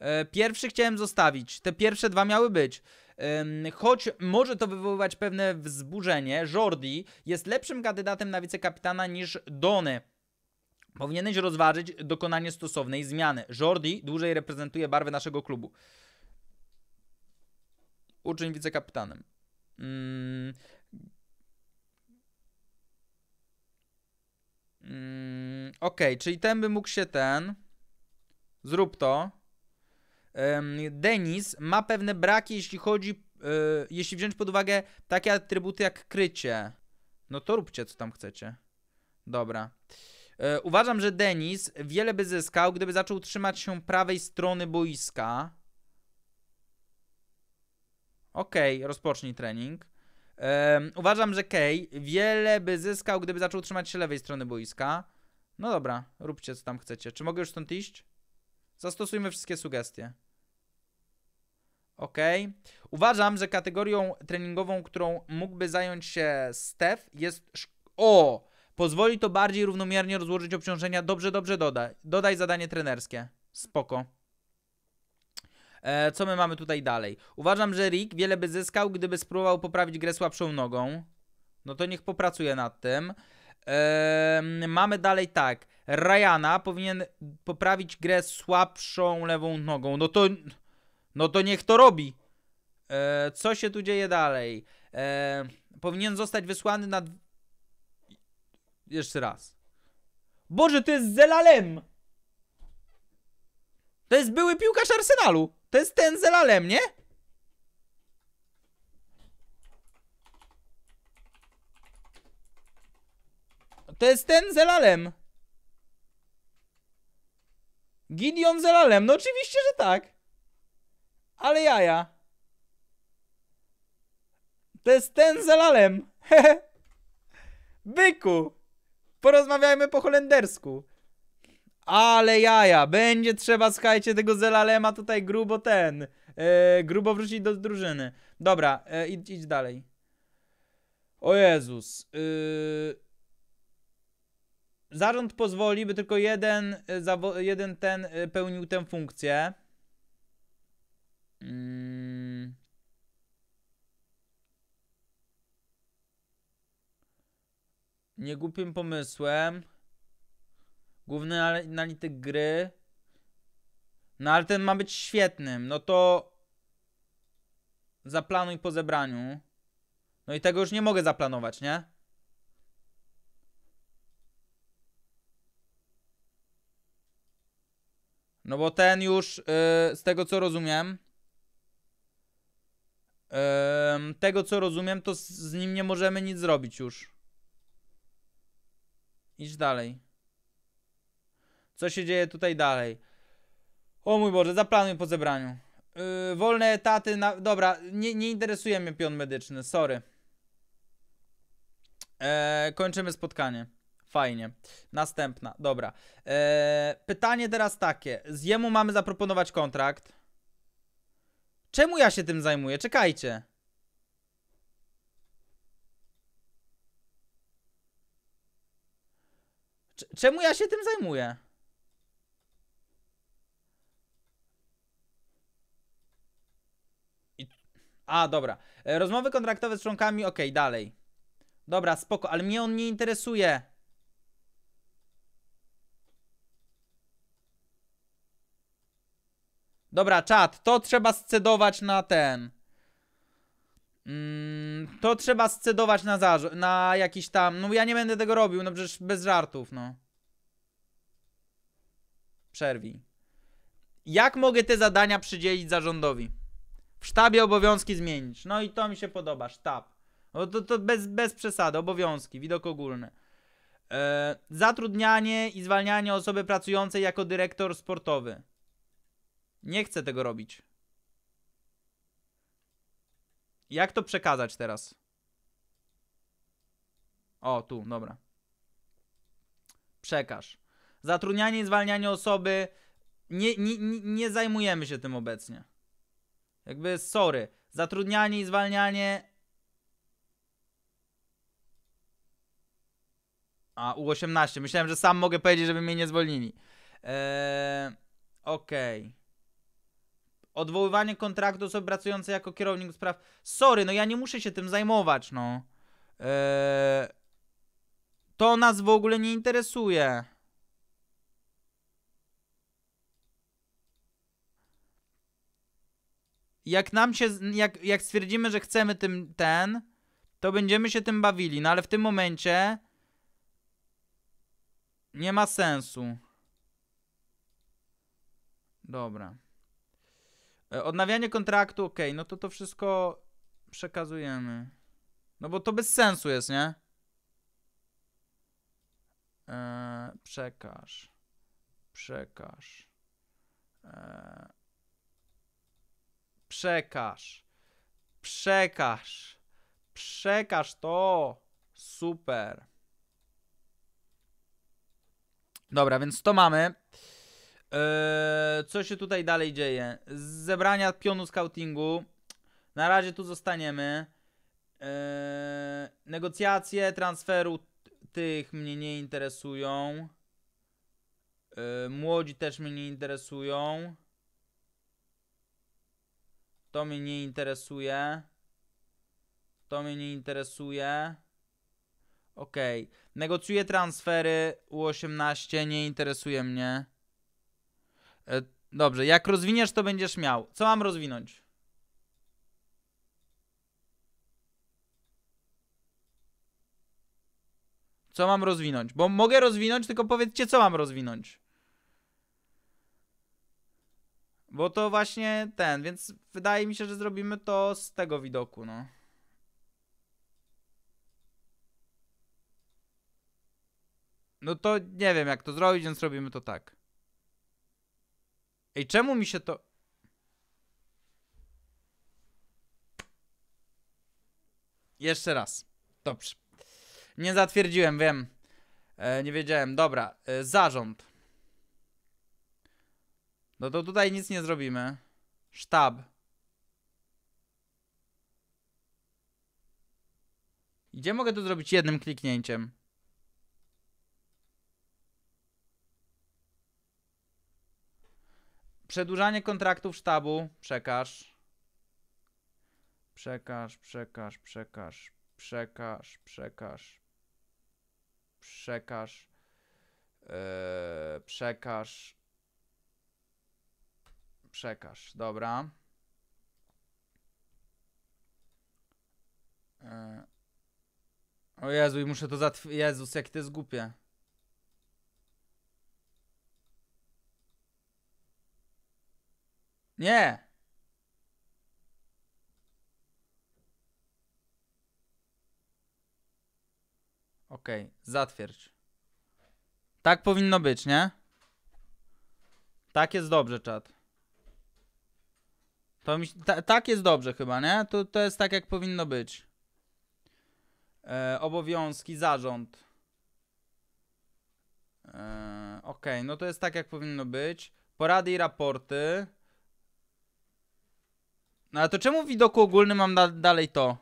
Eee, pierwszy chciałem zostawić. Te pierwsze dwa miały być. choć może to wywoływać pewne wzburzenie, Jordi jest lepszym kandydatem na wicekapitana niż Dony. Powinieneś rozważyć dokonanie stosownej zmiany. Jordi dłużej reprezentuje barwę naszego klubu. Uczyń wicekapitanem. Mm. Mm. Okej, okay, czyli ten by mógł się ten. Zrób to. Denis ma pewne braki, jeśli chodzi, e, jeśli wziąć pod uwagę takie atrybuty jak krycie. No to róbcie, co tam chcecie. Dobra. E, uważam, że Denis wiele by zyskał, gdyby zaczął trzymać się prawej strony boiska. Okej, okay, rozpocznij trening. Um, uważam, że Kej wiele by zyskał, gdyby zaczął trzymać się lewej strony boiska. No dobra, róbcie co tam chcecie. Czy mogę już stąd iść? Zastosujmy wszystkie sugestie. Ok. Uważam, że kategorią treningową, którą mógłby zająć się Steph jest... O! Pozwoli to bardziej równomiernie rozłożyć obciążenia. Dobrze, dobrze dodaj. Dodaj zadanie trenerskie. Spoko. E, co my mamy tutaj dalej? Uważam, że Rick wiele by zyskał, gdyby spróbował poprawić grę słabszą nogą. No to niech popracuje nad tym. E, mamy dalej tak. Ryana powinien poprawić grę słabszą lewą nogą. No to, no to niech to robi. E, co się tu dzieje dalej? E, powinien zostać wysłany na jeszcze raz. Boże, to jest Zelalem! To jest były piłkarz Arsenalu. To jest ten Zelalem, nie? To jest ten Zelalem. Gideon Zelalem. No oczywiście, że tak. Ale jaja. To jest ten Zelalem. Byku. Porozmawiajmy po holendersku. Ale jaja, będzie trzeba, słuchajcie, tego Zelalema tutaj grubo ten, e, grubo wrócić do drużyny. Dobra, e, idź, idź dalej. O Jezus. Y, zarząd pozwoli, by tylko jeden, e, jeden ten pełnił tę funkcję. Mm. niegłupim pomysłem. Główny analityk gry. No ale ten ma być świetnym. No to zaplanuj po zebraniu. No i tego już nie mogę zaplanować, nie? No bo ten już, yy, z tego co rozumiem, yy, tego co rozumiem, to z, z nim nie możemy nic zrobić już. Idź dalej. Co się dzieje tutaj dalej? O mój Boże, zaplanuj po zebraniu. Yy, wolne etaty na... Dobra, nie, nie interesuje mnie pion medyczny, sorry. E, kończymy spotkanie. Fajnie. Następna, dobra. E, pytanie teraz takie. Z jemu mamy zaproponować kontrakt. Czemu ja się tym zajmuję? Czekajcie. Czemu ja się tym zajmuję? I... A, dobra. E, rozmowy kontraktowe z członkami, okej, okay, dalej. Dobra, spoko, ale mnie on nie interesuje. Dobra, czat, to trzeba scedować na ten. Mm, to trzeba scedować na, na jakiś tam. No ja nie będę tego robił, no przecież bez żartów, no. Przerwij. Jak mogę te zadania przydzielić zarządowi? W sztabie obowiązki zmienić. No i to mi się podoba, sztab. No to, to bez, bez przesady, obowiązki, widok ogólny. E, zatrudnianie i zwalnianie osoby pracującej jako dyrektor sportowy. Nie chcę tego robić. Jak to przekazać teraz? O, tu, dobra. Przekaż. Zatrudnianie i zwalnianie osoby. Nie, nie, nie zajmujemy się tym obecnie. Jakby, sorry. Zatrudnianie i zwalnianie. A, U18. Myślałem, że sam mogę powiedzieć, żeby mnie nie zwolnili. Eee, Okej. Okay. Odwoływanie kontraktu osoby pracującej jako kierownik spraw. Sorry, no ja nie muszę się tym zajmować, no. Eee, to nas w ogóle nie interesuje. Jak nam się, jak, jak stwierdzimy, że chcemy tym ten, to będziemy się tym bawili, no ale w tym momencie nie ma sensu. Dobra. E, odnawianie kontraktu, ok, no to to wszystko przekazujemy. No bo to bez sensu jest, nie? Eee, przekaż. Przekaż. Eee, przekaż. Przekaż. Przekaż to. Super. Dobra, więc to mamy. Eee, co się tutaj dalej dzieje? zebrania pionu scoutingu. Na razie tu zostaniemy. Eee, negocjacje transferu tych mnie nie interesują. Eee, młodzi też mnie nie interesują. To mnie nie interesuje. To mnie nie interesuje. Okej. Okay. Negocjuję transfery U18. Nie interesuje mnie. E, dobrze, jak rozwiniesz, to będziesz miał. Co mam rozwinąć? Co mam rozwinąć? Bo mogę rozwinąć, tylko powiedzcie, co mam rozwinąć. Bo to właśnie ten, więc wydaje mi się, że zrobimy to z tego widoku, no. No to nie wiem, jak to zrobić, więc zrobimy to tak. Ej, czemu mi się to... Jeszcze raz. Dobrze. Nie zatwierdziłem, wiem. E, nie wiedziałem. Dobra, e, zarząd. No to tutaj nic nie zrobimy. Sztab. Gdzie mogę to zrobić jednym kliknięciem? Przedłużanie kontraktów sztabu. Przekaż. Przekaż, przekaż, przekaż, przekaż, przekaż, przekaż, yy, przekaż, przekaż, dobra. Yy. O Jezu, i muszę to zatwierdzić. Jezus, jak to jest głupie. Nie. Okej, okay, zatwierdź. Tak powinno być, nie? Tak jest dobrze, czat. To mi, ta, tak jest dobrze chyba, nie? To, to jest tak, jak powinno być. E, obowiązki, zarząd. E, Okej, okay, no to jest tak, jak powinno być. Porady i raporty. No ale to czemu w widoku ogólnym mam da dalej to?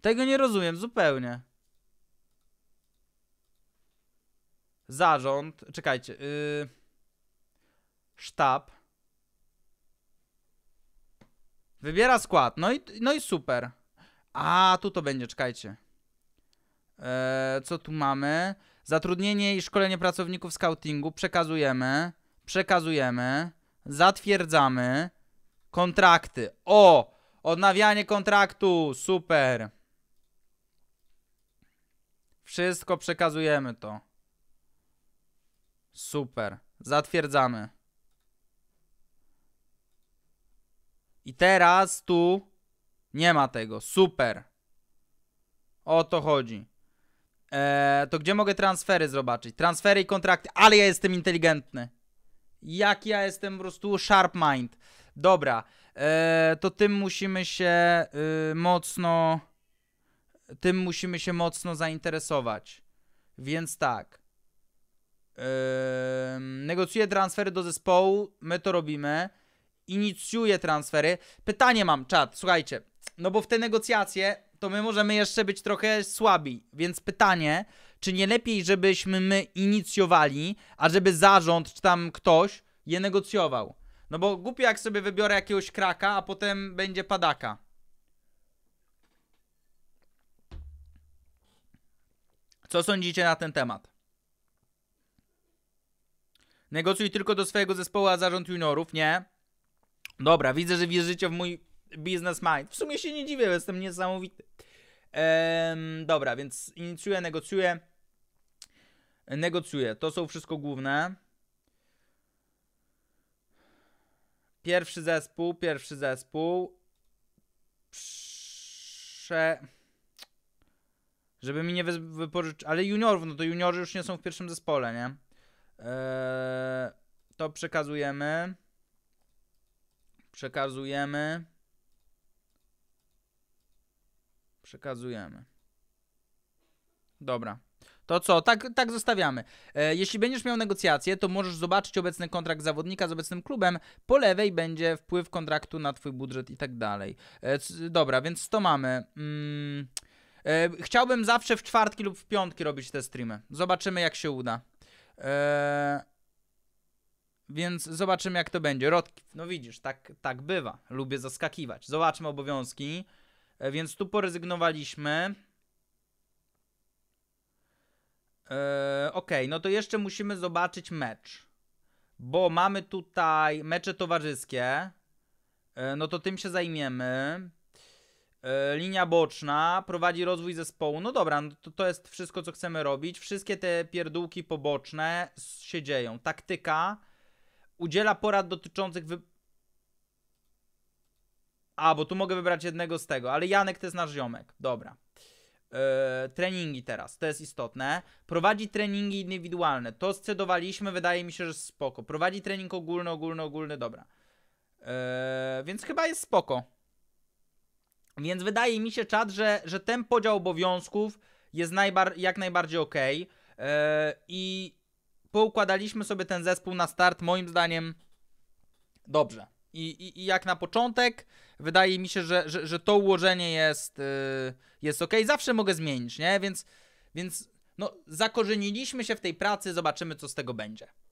Tego nie rozumiem zupełnie. Zarząd. Czekajcie. Yy... Sztab. Wybiera skład. No i, no i super. A, tu to będzie, czekajcie. Yy, co tu mamy? Zatrudnienie i szkolenie pracowników scoutingu. Przekazujemy przekazujemy, zatwierdzamy, kontrakty. O! Odnawianie kontraktu, super. Wszystko przekazujemy to. Super. Zatwierdzamy. I teraz tu nie ma tego. Super. O to chodzi. Eee, to gdzie mogę transfery zobaczyć? Transfery i kontrakty. Ale ja jestem inteligentny jak ja jestem po prostu sharp mind. Dobra, e, to tym musimy się y, mocno, tym musimy się mocno zainteresować. Więc tak. E, negocjuję transfery do zespołu, my to robimy. Inicjuję transfery. Pytanie mam, czat, słuchajcie. No bo w te negocjacje to my możemy jeszcze być trochę słabi. Więc pytanie, czy nie lepiej, żebyśmy my inicjowali, a żeby zarząd czy tam ktoś je negocjował? No bo głupio jak sobie wybiorę jakiegoś kraka, a potem będzie padaka. Co sądzicie na ten temat? Negocjuj tylko do swojego zespołu, a zarząd juniorów, nie? Dobra, widzę, że wierzycie w mój business mind. W sumie się nie dziwię, jestem niesamowity. Ehm, dobra, więc inicjuję, negocjuję negocjuję. To są wszystko główne. Pierwszy zespół, pierwszy zespół. Prze... Żeby mi nie wypożyczyć. Ale juniorów, no to juniorzy już nie są w pierwszym zespole, nie? Eee, to przekazujemy. Przekazujemy. Przekazujemy. Dobra. To co, tak, tak zostawiamy. E, jeśli będziesz miał negocjacje, to możesz zobaczyć obecny kontrakt zawodnika z obecnym klubem. Po lewej będzie wpływ kontraktu na twój budżet i tak dalej. E, dobra, więc to mamy. Mm, e, chciałbym zawsze w czwartki lub w piątki robić te streamy. Zobaczymy jak się uda. E, więc zobaczymy jak to będzie. Rodki, no widzisz, tak, tak bywa. Lubię zaskakiwać. Zobaczmy obowiązki. E, więc tu poryzygnowaliśmy. E, okej, ok, no to jeszcze musimy zobaczyć mecz. Bo mamy tutaj mecze towarzyskie. E, no to tym się zajmiemy. E, linia boczna prowadzi rozwój zespołu. No dobra, no to, to jest wszystko, co chcemy robić. Wszystkie te pierdółki poboczne się dzieją. Taktyka udziela porad dotyczących wy... A, bo tu mogę wybrać jednego z tego, ale Janek to jest nasz ziomek. Dobra. E, treningi teraz, to jest istotne. Prowadzi treningi indywidualne, to scedowaliśmy, wydaje mi się, że spoko. Prowadzi trening ogólny, ogólny, ogólny, dobra. E, więc chyba jest spoko. Więc wydaje mi się, czad, że, że ten podział obowiązków jest najbar jak najbardziej ok. Eee, I poukładaliśmy sobie ten zespół na start, moim zdaniem, dobrze. I, i, i jak na początek, Wydaje mi się, że, że, że to ułożenie jest, y, jest ok. Zawsze mogę zmienić, nie? Więc, więc no, zakorzeniliśmy się w tej pracy, zobaczymy, co z tego będzie.